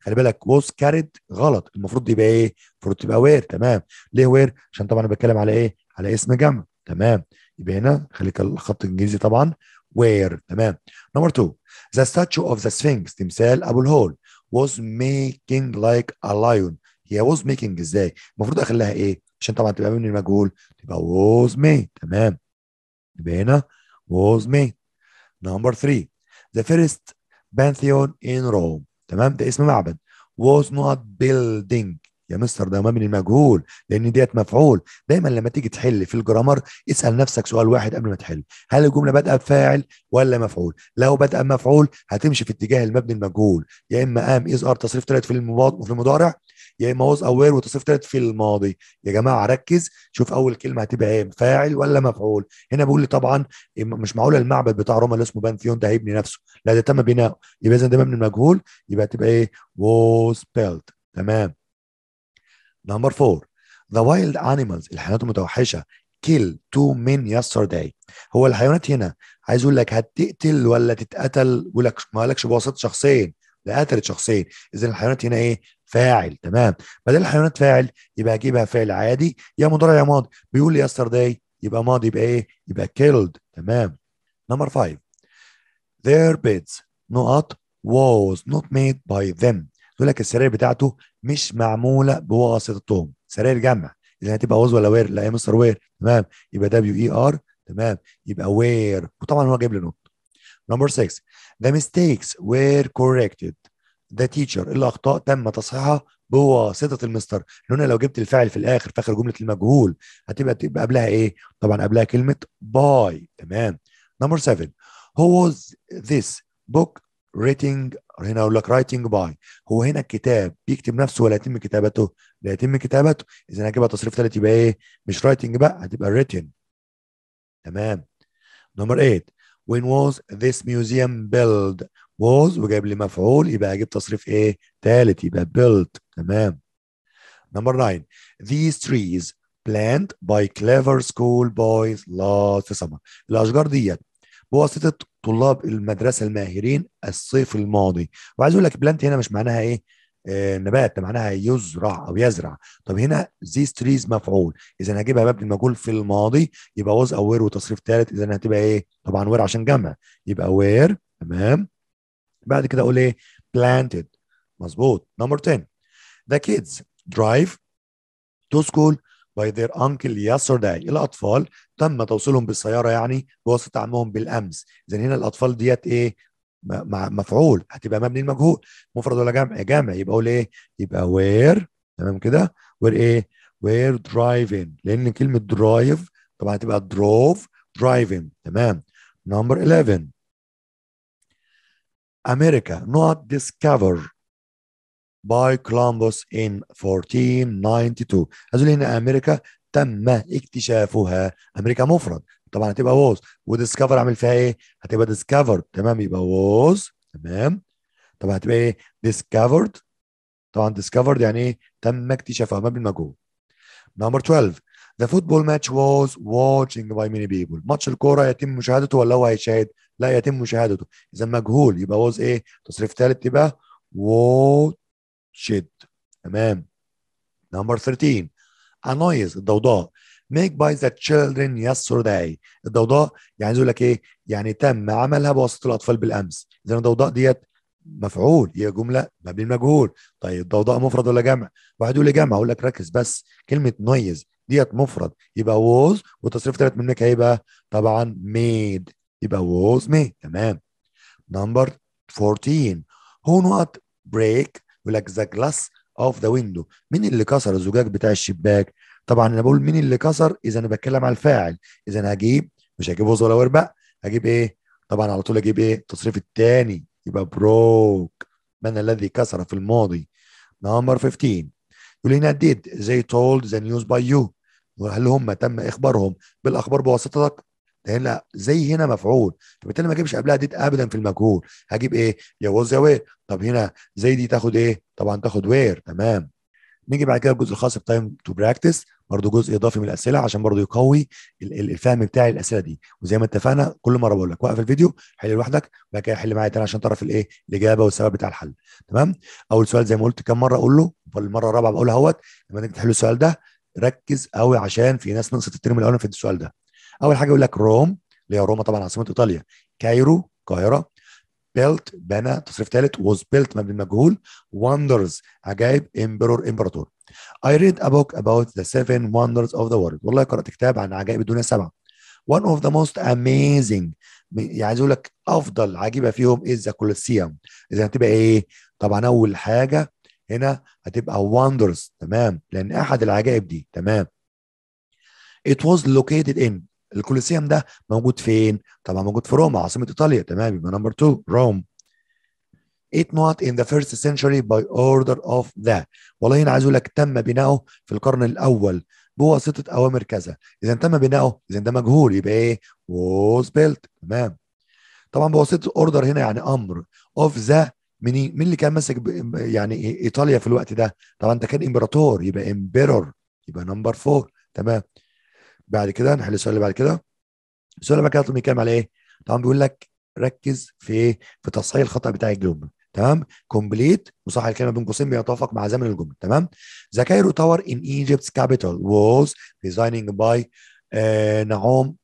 خلي بالك was carried غلط المفروض يبقى ايه؟ المفروض تبقى وير تمام ليه وير؟ عشان طبعا انا بتكلم على ايه؟ على اسم جمع تمام يبقى هنا خليك الخط الانجليزي طبعا وير تمام نمبر 2 ذا ستاتشو اوف ذا سفنكس تمثال ابو الهول was making like a lion هي was making ازاي المفروض اخليها ايه عشان طبعا تبقى من المجهول تبقى was مي تمام يبقى هنا was مي نمبر 3 the first pantheon in Rome تمام ده اسم معبد was not building يا مستر ده مبني المجهول لان ديت مفعول دايما لما تيجي تحل في الجرامر اسال نفسك سؤال واحد قبل ما تحل هل الجمله بادئه بفاعل ولا مفعول لو بادئه بمفعول هتمشي في اتجاه المبني المجهول يا اما ام إيه از ار تصريف ثلاث في المضارع في المضارع يا اما واز اوير وتصريف ثلاث في الماضي يا جماعه ركز شوف اول كلمه هتبقى ايه فاعل ولا مفعول هنا بيقول لي طبعا مش معقول المعبد بتاع روما اللي اسمه بانثيون ده هيبني نفسه لا ده تم بناؤه يبقى اذا ده مبني المجهول يبقى تبقى ايه ووز بيلت تمام نمبر 4 ذا وايلد انيمالز الحيوانات المتوحشه كيل تو من يسترداي هو الحيوانات هنا عايز اقول لك هتقتل ولا تتقتل ولك ما قالكش بواسطه شخصين لا قتلت شخصين اذا الحيوانات هنا ايه فاعل تمام بدل الحيوانات فاعل يبقى اجيبها فعل عادي يا مضارع يا ماضي بيقول لي يسترداي يبقى ماضي يبقى ايه يبقى كيلد تمام نمبر 5 their beds not was not made by them يقول لك السراير بتاعته مش معموله بواسطتهم سراير جمع اللي هتبقى وز ولا وير لا يا مستر وير تمام يبقى دبليو اي ار تمام يبقى وير وطبعا هو جايب لي نوت نمبر 6 ذا ميستيكس وير كوركتد ذا تيشر الاخطاء تم تصحيحها بواسطه المستر هنا لو جبت الفعل في الاخر في اخر جمله المجهول هتبقى تبقى قبلها ايه طبعا قبلها كلمه باي تمام نمبر 7 هو ذيس بوك ريتنج هنا اقول لك رايتنج باي هو هنا الكتاب بيكتب نفسه ولا يتم كتابته؟ لا يتم كتابته اذا هجيبها تصريف ثالث يبقى ايه؟ مش رايتنج بقى هتبقى ريتن تمام نمبر 8 when was this museum built was وجايب لي مفعول يبقى هجيب تصريف ايه؟ ثالث يبقى built تمام نمبر 9 these trees planned by clever school boys last summer الاشجار ديت بواسطه طلاب المدرسه الماهرين الصيف الماضي وعايز اقول لك بلانت هنا مش معناها ايه آه، نبات ده معناها يزرع او يزرع طب هنا زيز تريز مفعول اذا هجيبها مبني المجهول في الماضي يبقى وز او وير وتصريف ثالث اذا هتبقى ايه طبعا وير عشان جمع يبقى وير تمام بعد كده اقول ايه بلانتد مظبوط نمبر 10 ذا كيدز درايف تو سكول by their uncle yesterday الأطفال تم توصيلهم بالسيارة يعني بواسطة عمهم بالأمس إذا هنا الأطفال ديت إيه مع مفعول هتبقى مبني المجهول مفرد ولا جمع جمع يبقى اقول ايه يبقى وير تمام كده وير ايه وير درايفين لان كلمه درايف طبعا هتبقى دروف درايفين تمام نمبر 11 امريكا نوت ديسكفر باي كولومبوس in 1492 هذول هنا امريكا تم اكتشافها امريكا مفرد طبعا هتبقى ووز وديسكفر عامل فيها ايه هتبقى ديسكفرد تمام يبقى ووز تمام طبعا هتبقى ايه ديسكفرد طبعا ديسكفرد يعني ايه تم اكتشافها ما بالمجهول نمبر 12 The football match was watching by many people. ماتش الكورة يتم مشاهدته ولا هو هيشاهد؟ لا يتم مشاهدته. إذا مجهول يبقى was إيه؟ تصريف ثالث يبقى watch شد تمام نمبر 13 انويز الضوضاء ميك باي ذا تشيلدرن يسترداي الضوضاء يعني يقول لك ايه يعني تم عملها بواسطه الاطفال بالامس اذا الضوضاء ديت مفعول هي جمله مبني مجهول طيب الضوضاء مفرد ولا جمع واحد يقول لي جمع اقول لك ركز بس كلمه نويز ديت مفرد يبقى ووز وتصريف ثلاث منك هيبقى طبعا ميد يبقى ووز ميد تمام نمبر 14 هو نوت بريك يقول لك ذا جلاس اوف ذا ويندو مين اللي كسر الزجاج بتاع الشباك طبعا انا بقول مين اللي كسر اذا انا بتكلم على الفاعل اذا انا هجيب مش هجيب وز ولا وربع هجيب ايه طبعا على طول اجيب ايه التصريف الثاني يبقى بروك من الذي كسر في الماضي نمبر 15 يقول هنا ديد زي تولد ذا نيوز باي يو هل هم تم اخبارهم بالاخبار بواسطتك لان زي هنا مفعول فبالتالي ما اجيبش قبلها ديت ابدا في المجهول هجيب ايه يا وز يا وير طب هنا زي دي تاخد ايه طبعا تاخد وير تمام نيجي بعد كده الجزء الخاص بتايم تو براكتس برضه جزء اضافي من الاسئله عشان برضه يقوي الفهم بتاعي الاسئله دي وزي ما اتفقنا كل مره بقول لك وقف الفيديو حل لوحدك بعد كده حل معايا تاني عشان تعرف الايه الاجابه والسبب بتاع الحل تمام اول سؤال زي ما قلت كم مره اقول له والمره الرابعه بقول اهوت لما تيجي تحل السؤال ده ركز قوي عشان في ناس نقصت الترم الاول في السؤال ده اول حاجه يقول لك روم اللي هي روما طبعا عاصمه ايطاليا كايرو القاهره بيلت بنى تصريف ثالث ووز بيلت مبني المجهول وندرز عجائب امبرور امبراطور I read a book about the seven wonders of the world والله قرأت كتاب عن عجائب الدنيا السبعة one of the most amazing يعني عايز اقول لك افضل عجيبه فيهم از ذا كولوسيوم اذا هتبقى ايه طبعا اول حاجه هنا هتبقى وندرز تمام لان احد العجائب دي تمام it was located in الكولوسيوم ده موجود فين؟ طبعا موجود في روما عاصمه ايطاليا تمام يبقى نمبر 2 روم it not in the first century by order of the والله هنا عايز اقول لك تم بناؤه في القرن الاول بواسطه اوامر كذا اذا تم بناؤه اذا ده مجهول يبقى ايه was built تمام طبعا بواسطه اوردر هنا يعني امر اوف ذا من مين اللي كان ماسك يعني ايطاليا في الوقت ده طبعا ده كان امبراطور يبقى امبرور يبقى نمبر 4 تمام بعد كده نحل السؤال اللي بعد كده السؤال اللي بعد كده بيتكلم على ايه؟ طبعا بيقول لك ركز في ايه؟ في تصحيح الخطا بتاع الجمله تمام؟ كومبليت وصح الكلمه بين قوسين بيتوافق مع زمن الجمله تمام؟ ذا كايرو تاور ان ايجيبتس كابيتال ووز ديزايننج باي نعوم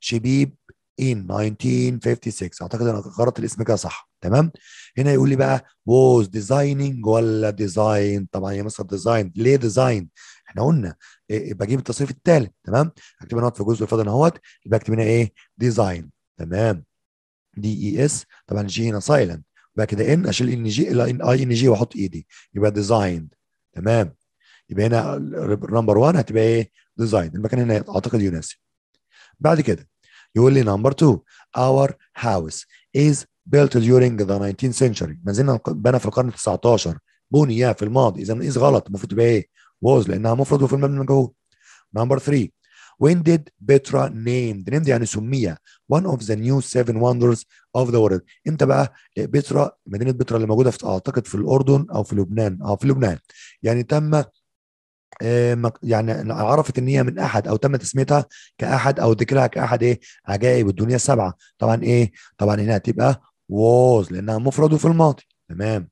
شبيب ان 1956 اعتقد انا قرات الاسم كده صح تمام هنا يقول لي بقى was designing ولا design طبعا هي مصدر design ليه design احنا قلنا إيه، إيه، بجيب التصريف الثالث تمام اكتب هنا في الجزء الفضل اهوت يبقى اكتب هنا ايه ديزاين تمام دي اي اس طبعا جي هنا سايلنت يبقى كده ان اشيل ان جي اي ان جي واحط ايدي e يبقى ديزاين تمام يبقى هنا نمبر 1 هتبقى ايه ديزاين المكان هنا اعتقد يناسب بعد كده يقول لي نمبر 2 اور هاوس از بيلت ديورينج ذا 19 سنشري ما زلنا بنى في القرن 19 بني في الماضي اذا از إيه، غلط المفروض تبقى ايه was لانها مفرد وفي المبنى المجهول نمبر 3 when did Petra named named يعني سمية one of the new seven wonders of the world امتى بقى بترا مدينه بترا اللي موجوده في اعتقد في الاردن او في لبنان اه في لبنان يعني تم آه، يعني عرفت ان هي من احد او تم تسميتها كاحد او ذكرها كاحد ايه عجائب الدنيا السبعه طبعا ايه طبعا هنا هتبقى was لانها مفرد وفي الماضي تمام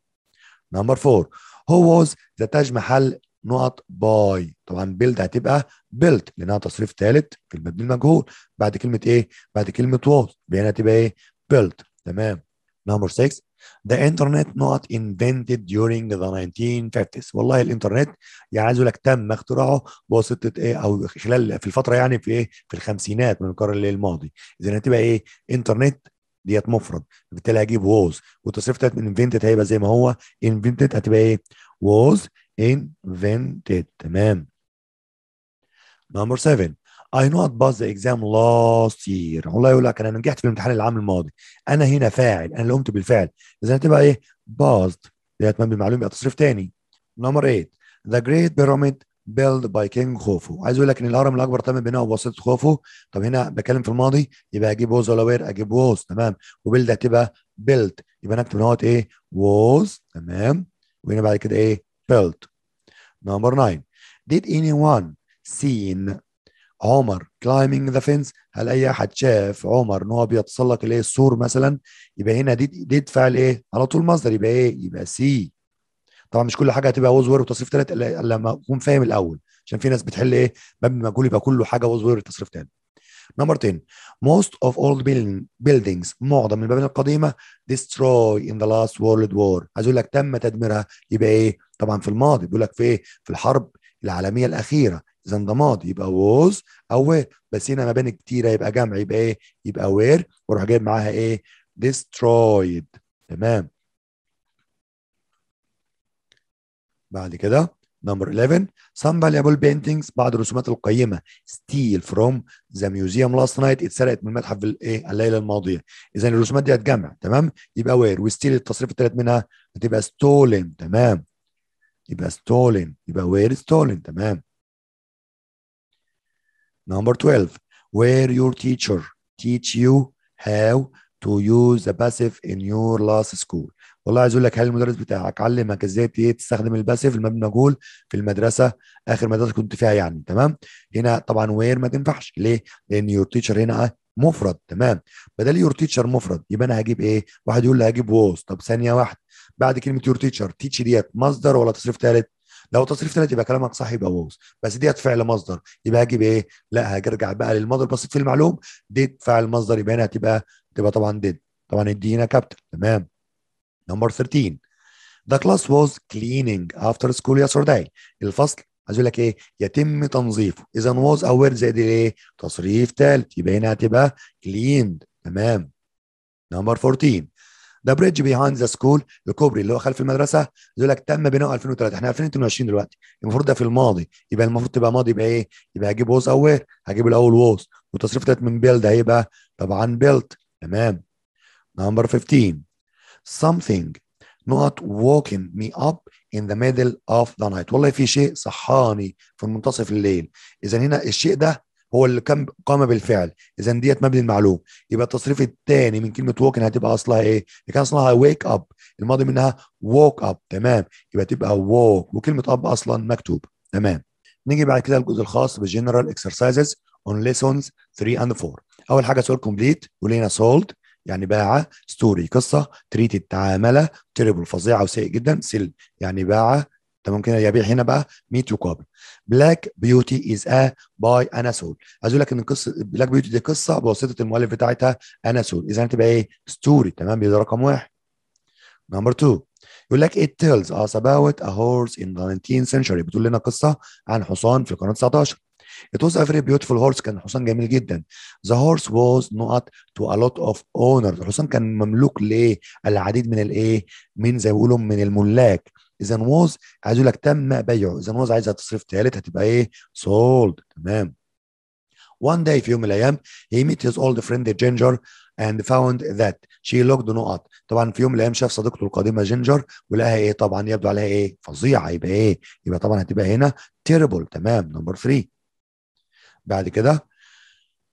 نمبر 4 هو was ذا تاج محل نقط باي طبعا بيلد هتبقى بيلد لانها تصريف ثالث في المبني المجهول بعد كلمه ايه بعد كلمه ووز بينها تبقى ايه بيلد تمام نمبر 6 The internet not invented during the 1950s والله الانترنت يعني عايز اقول لك تم اختراعه بواسطه ايه او خلال في الفتره يعني في ايه في الخمسينات من القرن الماضي اذا هتبقى ايه انترنت ديت مفرد بالتالي هجيب ووز والتصريف بتاعت انفنتد هيبقى زي ما هو انفنتد هتبقى ايه ووز invented تمام number 7 I know I passed the exam last year والله يقول لك انا نجحت في الامتحان العام الماضي انا هنا فاعل انا اللي قمت بالفعل اذا هتبقى ايه passed اللي اتمام بالمعلومه يبقى تصريف تاني number 8 the great pyramid built by king خوفو عايز اقول لك ان الهرم الاكبر تم بناؤه بواسطه خوفو طب هنا بتكلم في الماضي يبقى اجيب ووز ولا وير اجيب ووز تمام وبيلد هتبقى built يبقى انا اكتب هو ايه ووز تمام وهنا بعد كده ايه felt. Number nine, did anyone seen عمر climbing the fence هل اي احد شاف عمر ان هو بيتسلق الايه السور مثلا يبقى هنا ديد did فعل ايه على طول مصدر يبقى ايه يبقى سي طبعا مش كل حاجه هتبقى وز وير وتصريف ثالث الا لما اكون فاهم الاول عشان في ناس بتحل ايه باب المجهول يبقى كله حاجه وز وير وتصريف ثالث نمبر 10 most of old buildings معظم المباني القديمه destroy in the last world war عايز اقول لك تم تدميرها يبقى ايه طبعا في الماضي بيقول لك في ايه في الحرب العالميه الاخيره اذا ده ماضي يبقى was او وير بس هنا مباني كتيره يبقى جمع يبقى ايه يبقى وير واروح جايب معاها ايه destroyed تمام بعد كده نمبر 11 some valuable paintings بعض الرسومات القيمة steal from the museum last night اتسرقت من المتحف الايه الليلة الماضية إذا الرسومات دي هتجمع تمام يبقى where وستيل التصريف الثالث منها هتبقى stolen تمام يبقى stolen يبقى where stolen تمام Number 12 where your teacher teach you how to use the passive in your last school والله عايز اقول لك هل المدرس بتاعك علمك ازاي تستخدم الباسيف المبني جول في المدرسه اخر مدرسه كنت فيها يعني تمام هنا طبعا وير ما تنفعش ليه لان يور تيتشر هنا مفرد تمام بدل يور تيتشر مفرد يبقى انا هجيب ايه واحد يقول لي هجيب ووز طب ثانيه واحده بعد كلمه يور تيتشر تيتش ديت مصدر ولا تصريف ثالث لو تصريف ثالث يبقى كلامك صح يبقى ووز بس ديت فعل مصدر يبقى هجيب ايه لا هرجع بقى للماضي البسيط في المعلوم ديت فعل مصدر يبقى هنا هتبقى تبقى طبعا ديت طبعا ادينا كابتن تمام Number 13 The class was cleaning after school yesterday الفصل عايز يقول لك ايه يتم تنظيفه اذا was a word زائد ايه تصريف ثالث يبقى هنا هتبقى cleaned تمام Number 14 ذا بريدج بيهايند ذا سكول الكوبري اللي هو خلف المدرسه يقول لك تم بناؤه 2003 احنا 2022 دلوقتي المفروض ده في الماضي يبقى المفروض تبقى ماضي يبقى ايه؟ يبقى هجيب ووز او وير هجيب الاول ووز وتصريف ثالث من بيلد هيبقى طبعا بيلد تمام نمبر 15 something not waking me up in the middle of the night والله في شيء صحاني في منتصف الليل اذا هنا الشيء ده هو اللي كان قام بالفعل اذا ديت مبني المعلوم يبقى التصريف الثاني من كلمه ووكن هتبقى اصلها ايه اللي كان اصلها ويك اب الماضي منها ووك اب تمام يبقى تبقى ووك وكلمه اب اصلا مكتوب تمام نيجي بعد كده الجزء الخاص بالجنرال اكسرسايزز اون ليسونز 3 اند 4 اول حاجه سؤال كومبليت ولينا سولد يعني باع ستوري قصه تريتد تعامل تريبل فظيعه وسيء جدا سيل يعني باع تمام كده يبيع هنا بقى 100 يقابل بلاك بيوتي از ا باي انا سول عايز اقول لك ان قصه بلاك بيوتي دي قصه بواسطه المؤلف بتاعتها انا سول اذا هتبقى ايه ستوري تمام يبقى رقم واحد نمبر 2 يقول لك ات تيلز us اباوت ا هورس ان 19 سنشري بتقول لنا قصه عن حصان في القرن 19 It was a very beautiful horse كان حصان جميل جدا. The horse was not to a lot of owners الحصان كان مملوك لايه؟ العديد من الايه؟ من زي ما بيقولوا من الملاك. اذا was عايز يقول لك تم بيعه، اذا was عايزها تصرف ثالث هتبقى ايه؟ sold تمام. One day في يوم من الايام he met his old friend Ginger and found that she looked نقط طبعا في يوم من الايام شاف صديقته القديمه جينجر ولقاها ايه طبعا يبدو عليها ايه فظيعه يبقى ايه يبقى طبعا هتبقى هنا تيربل تمام نمبر 3 بعد كده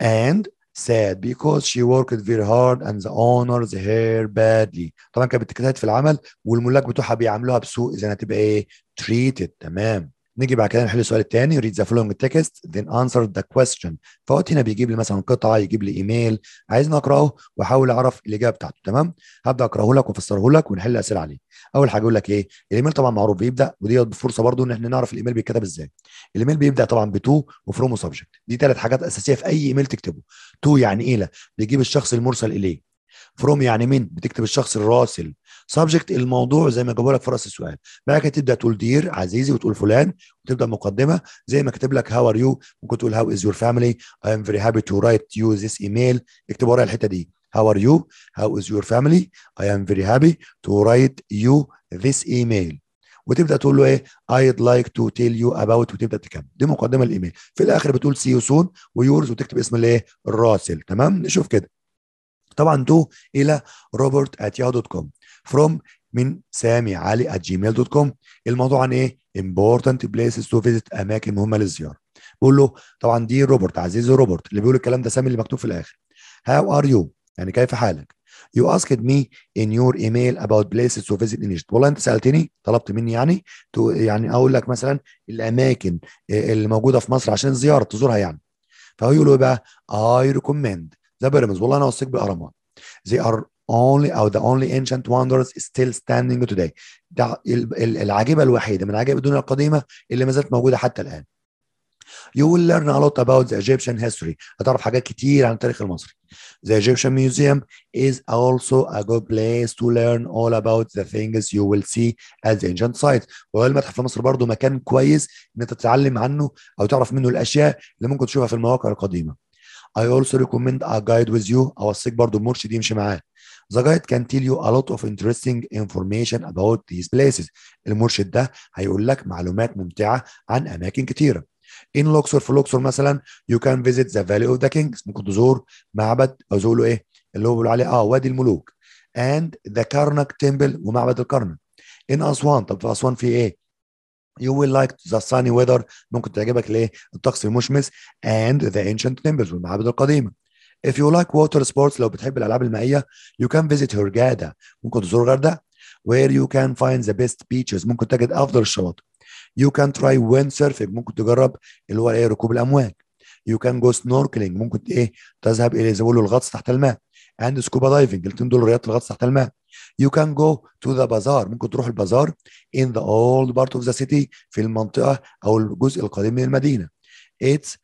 and sad because she worked very hard and the owners her badly طبعا كانت بتجتهد في العمل والملاك بتوعها بيعاملوها بسوء اذا هتبقى ايه treated تمام نيجي بعد كده نحل السؤال الثاني read the following text then answer the question فوقت هنا بيجيب لي مثلا قطعه يجيب لي ايميل عايزني اقراه واحاول اعرف الاجابه بتاعته تمام هبدا اقراه لك وافسره لك ونحل اسئله عليه اول حاجه اقول لك ايه الايميل طبعا معروف بيبدا ودي فرصه برضو ان احنا نعرف الايميل بيتكتب ازاي الايميل بيبدا طبعا ب تو وفروم وسبجكت دي ثلاث حاجات اساسيه في اي ايميل تكتبه تو يعني ايه لا بيجيب الشخص المرسل اليه فروم يعني مين بتكتب الشخص الراسل سبجكت الموضوع زي ما جابوا لك في راس السؤال كده تبدا تقول دير عزيزي وتقول فلان وتبدا مقدمه زي ما كاتب لك هاو ار يو ممكن تقول هاو از يور فاميلي اي ام فيري هابي تو رايت يو ذيس ايميل اكتب ورايا الحته دي هاو ار يو هاو از يور فاميلي اي ام فيري هابي تو رايت يو ذيس ايميل وتبدا تقول له ايه I'd like to tell you about وتبدا تكمل دي مقدمه الايميل في الاخر بتقول سي يو سون ويورز وتكتب اسم الايه الراسل تمام نشوف كده طبعا تو الى روبرت دوت كوم from من سامي علي at gmail.com الموضوع عن ايه؟ important places to visit اماكن مهمه للزياره بقول له طبعا دي روبرت عزيزي روبرت اللي بيقول الكلام ده سامي اللي مكتوب في الاخر how are you يعني كيف حالك you asked me in your email about places to visit in Egypt والله انت سالتني طلبت مني يعني تو يعني اقول لك مثلا الاماكن آه، اللي موجوده في مصر عشان زياره تزورها يعني فهو يقول له إيه بقى I recommend ذا بيراميدز والله انا اوصيك بالاهرامات they are only or the only ancient wonders still standing today ده الوحيده من عجائب الدنيا القديمه اللي ما زالت موجوده حتى الان You will learn a lot about the Egyptian history. هتعرف حاجات كتير عن التاريخ المصري. The Egyptian Museum is also a good place to learn all about the things you will see at the ancient sites. والمتحف في مصر برضه مكان كويس ان انت تتعلم عنه او تعرف منه الاشياء اللي ممكن تشوفها في المواقع القديمه. I also recommend a guide with you اوصيك برضه بمرشد يمشي معاه. The guide can tell you a lot of interesting information about these places. المرشد ده هيقول لك معلومات ممتعة عن أماكن كتيرة. In Luxor في Luxor مثلا you can visit the Valley of the Kings ممكن تزور معبد أو زوله إيه؟ اللي هو بيقولوا عليه آه وادي الملوك. And the Karnak Temple ومعبد الكرنك. In أسوان طب في أسوان في إيه؟ You will like the sunny weather ممكن تعجبك ليه؟ الطقس المشمس and the ancient temples والمعابد القديمة. If you like water sports لو بتحب الألعاب المائية you can visit هرجادة ممكن تزور غردة where you can find the best beaches ممكن تجد أفضل الشواطئ you can try wind surfing ممكن تجرب اللي هو ايه ركوب الأمواج you can go snorkeling ممكن ايه تذهب الى زي الغطس تحت الماء and scuba diving الاثنين دول رياضه الغطس تحت الماء you can go to the bazaar ممكن تروح البازار in the old part of the city في المنطقه او الجزء القديم من المدينه it's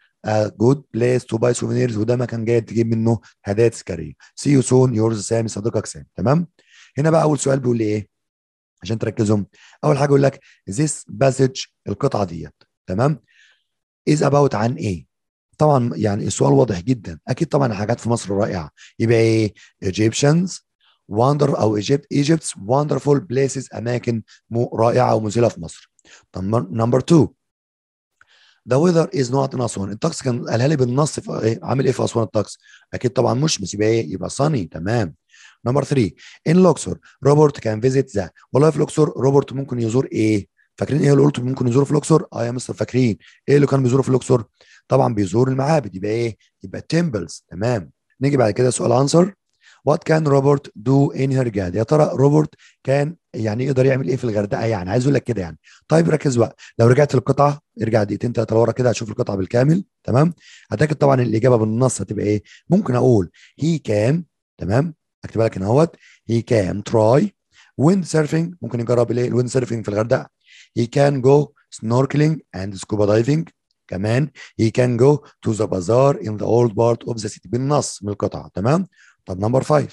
جود بليس تو باي سوفينيرز وده مكان جيد تجيب منه هدايا تذكاريه سي يو سون يورز سامي صديقك سامي تمام هنا بقى اول سؤال بيقول لي ايه عشان تركزهم اول حاجه يقول لك this passage القطعه ديت تمام از اباوت عن ايه طبعا يعني السؤال واضح جدا اكيد طبعا حاجات في مصر رائعه يبقى ايه Egyptians واندر او ايجيبت ايجيبتس واندرفول بليسز اماكن رائعه ومذهله في مصر نمبر 2 ذا ويذر از نوت ان اسوان الطقس كان قالها لي بالنص إيه؟ عامل ايه في اسوان الطقس اكيد طبعا مش بس يبقى ايه يبقى صني تمام نمبر 3 ان لوكسور روبرت كان فيزيت ذا والله في لوكسور روبرت ممكن يزور ايه فاكرين ايه اللي قلته ممكن يزور في لوكسور اه يا مستر فاكرين ايه اللي كان بيزوره في لوكسور طبعا بيزور المعابد يبقى ايه يبقى تمبلز تمام نيجي بعد كده سؤال انسر وات كان روبرت دو ان هير جاد يا ترى روبرت كان يعني يقدر يعمل ايه في الغردقه يعني عايز اقول لك كده يعني طيب ركز بقى لو رجعت القطعه ارجع دقيقتين ثلاثه لورا كده هتشوف القطعه بالكامل تمام هتاكد طبعا الاجابه بالنص هتبقى ايه ممكن اقول هي كان تمام اكتبها لك هنا اهوت هي كان تراي ويند سيرفنج ممكن يجرب الايه الويند سيرفنج في الغردقه هي كان جو سنوركلينج اند سكوبا دايفنج كمان he can go to the bazaar in the old part of the city بالنص من القطعة تمام طب نمبر 5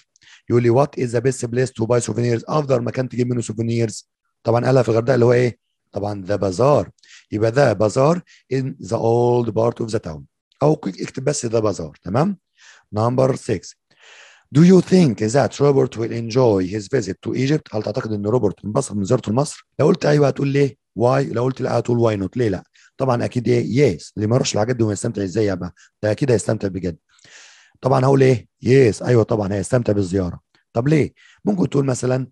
يقول لي وات از ذا بيست بليس تو باي سوفينيرز افضل مكان تجيب منه سوفينيرز طبعا قالها في الغردقه اللي هو ايه طبعا ذا بازار يبقى ذا بازار ان ذا اولد بارت اوف ذا تاون او اكتب بس ذا بازار تمام نمبر 6 Do you think that Robert will enjoy his visit to Egypt؟ هل تعتقد ان روبرت انبسط من زيارته لمصر؟ لو قلت ايوه هتقول ليه؟ واي؟ لو قلت لا هتقول واي نوت ليه لا؟ طبعا اكيد ايه؟ يس اللي ما يروحش الحاجات دي وما يستمتع ازاي بقى؟ ده اكيد هيستمتع بجد. طبعا هقول ايه يس ايوه طبعا هيستمتع بالزياره طب ليه ممكن تقول مثلا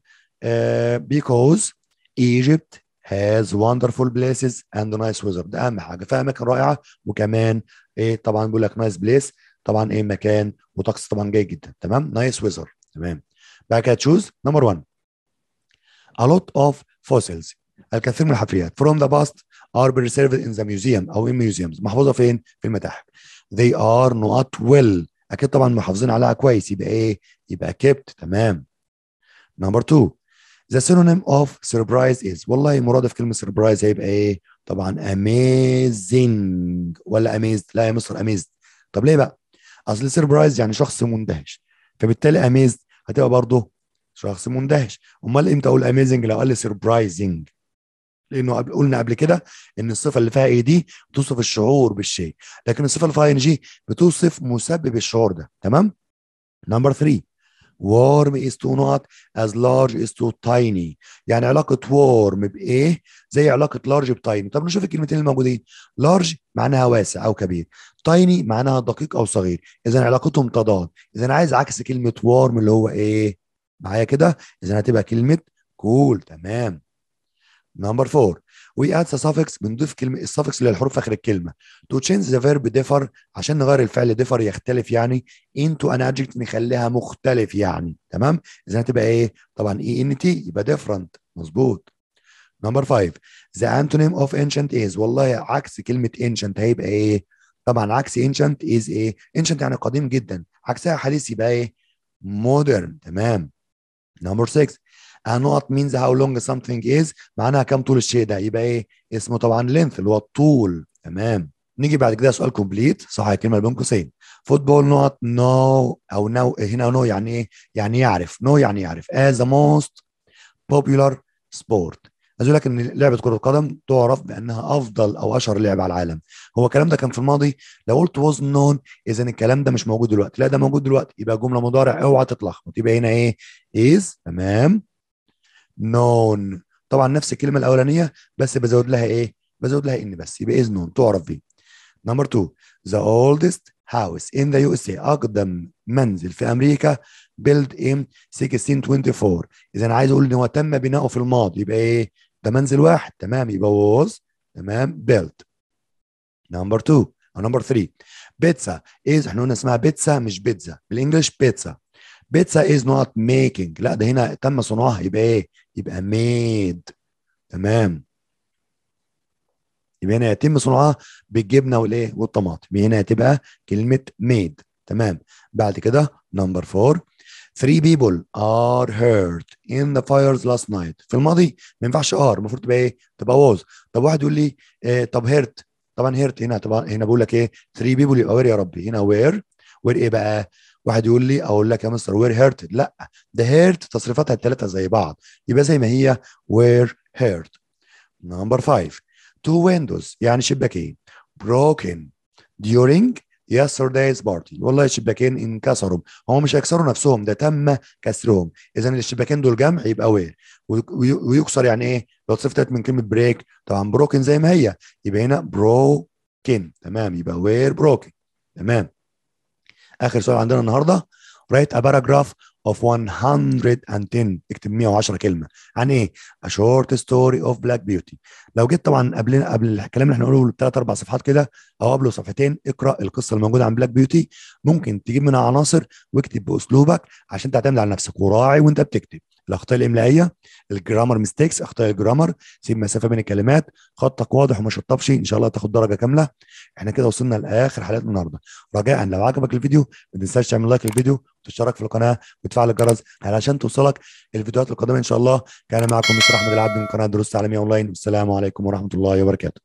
بيكوز ايجيبت هاز وندرفول بليسز اند نايس ويزر ده اهم حاجه فيها اماكن رائعه وكمان ايه طبعا بيقول لك نايس بليس طبعا ايه مكان وطقس طبعا جيد جدا تمام نايس ويزر تمام بعد كده تشوز نمبر 1 a lot of fossils الكثير من الحفريات from the past are preserved in the museum او in museums محفوظه فين في المتاحف they are not well اكيد طبعا محافظين عليها كويس يبقى ايه يبقى كبت تمام نمبر 2 ذا سينونيم اوف سربرايز از والله مرادف كلمه سربرايز هيبقى ايه طبعا اميزنج ولا اميزد لا يا مصر اميزد طب ليه بقى اصل سربرايز يعني شخص مندهش فبالتالي اميزد هتبقى برضه شخص مندهش امال امتى اقول اميزنج لو قال لي سربرايزنج لانه قلنا قبل كده ان الصفه اللي فيها اي دي بتوصف الشعور بالشيء لكن الصفه اللي فيها ان جي بتوصف مسبب الشعور ده تمام نمبر 3 warm is to not as large is to tiny يعني علاقة warm بإيه زي علاقة large بتايني طب نشوف الكلمتين الموجودين large معناها واسع أو كبير tiny معناها دقيق أو صغير إذا علاقتهم تضاد إذا عايز عكس كلمة warm اللي هو إيه معايا كده إذا هتبقى كلمة cool تمام نمبر 4 وي اد سافكس بنضيف كلمه السفكس للحروف اخر الكلمه تو تشينج ذا فيرب ديفر عشان نغير الفعل ديفر يختلف يعني انتو ان ادجكت نخليها مختلف يعني تمام اذا هتبقى ايه طبعا اي ان تي يبقى ديفرنت مظبوط نمبر 5 ذا انتونيم اوف انشنت از والله عكس كلمه انشنت هيبقى ايه طبعا عكس انشنت از ايه انشنت يعني قديم جدا عكسها حديث يبقى ايه مودرن تمام نمبر 6 هنقط means how long something is معناها كم طول الشيء ده يبقى ايه اسمه طبعا length اللي هو الطول تمام نيجي بعد كده سؤال كومبليت صح الكلمه بين قوسين فوتبول نوت نو او نو هنا نو يعني ايه يعني يعرف نو يعني يعرف as the most popular sport عايز اقول لك ان لعبه كره القدم تعرف بانها افضل او اشهر لعبه على العالم هو الكلام ده كان في الماضي لو قلت was known اذا الكلام ده مش موجود دلوقتي لا ده موجود دلوقتي يبقى جمله مضارع اوعى تتلخبط يبقى هنا ايه is تمام نون طبعا نفس الكلمه الاولانيه بس بزود لها ايه بزود لها ان بس يبقى از نون تعرف بيه نمبر 2 the oldest house in the USA اقدم منزل في امريكا built in 1624 اذا أنا عايز اقول ان هو تم بناؤه في الماضي يبقى ايه ده منزل واحد تمام يبقى ووز تمام بيلد. نمبر 2 او نمبر 3 بيتزا از احنا قلنا اسمها بيتزا مش بيتزا بالانجلش بيتزا بيتزا از نوت ميكينج لا ده هنا تم صنعها يبقى ايه؟ يبقى ميد تمام يبقى هنا يتم صنعها بالجبنه والايه؟ والطماطم هنا هتبقى كلمه ميد تمام بعد كده نمبر 4 three people are hurt in the fires last night في الماضي ما ينفعش ار المفروض تبقى ايه؟ تبقى was طب واحد يقول لي إيه طب هيرت طبعا هيرت هنا طبعا هنا بقول لك ايه 3 people يبقى وير يا ربي هنا وير وير ايه بقى؟ واحد يقول لي اقول لك يا مستر وير هيرت لا ده هيرت تصريفاتها الثلاثه زي بعض يبقى زي ما هي وير هيرت نمبر 5 تو ويندوز يعني شباكين بروكن during yesterday's party والله الشباكين انكسروا هم مش هيكسروا نفسهم ده تم كسرهم اذا الشباكين دول جمع يبقى وير ويكسر يعني ايه لو صفتت من كلمه بريك طبعا بروكن زي ما هي يبقى هنا بروكن تمام يبقى وير بروكن تمام اخر سؤال عندنا النهارده write a paragraph of 110 اكتب 110 كلمه عن ايه؟ a short story of black beauty لو جيت طبعا قبل قبل الكلام اللي احنا بنقوله بثلاث اربع صفحات كده او قبله صفحتين اقرا القصه الموجوده عن بلاك بيوتي ممكن تجيب منها عناصر واكتب باسلوبك عشان تعتمد على نفسك وراعي وانت بتكتب الاخطاء الاملائيه الجرامر ميستيكس اخطاء الجرامر سيب مسافه بين الكلمات خطك واضح وما شطبش ان شاء الله تاخد درجه كامله احنا كده وصلنا لاخر حلقه النهارده رجاء لو عجبك الفيديو ما تنساش تعمل لايك للفيديو وتشترك في القناه وتفعل الجرس علشان توصلك الفيديوهات القادمه ان شاء الله كان معكم مستر احمد العبد من قناه دروس تعليميه اونلاين والسلام عليكم ورحمه الله وبركاته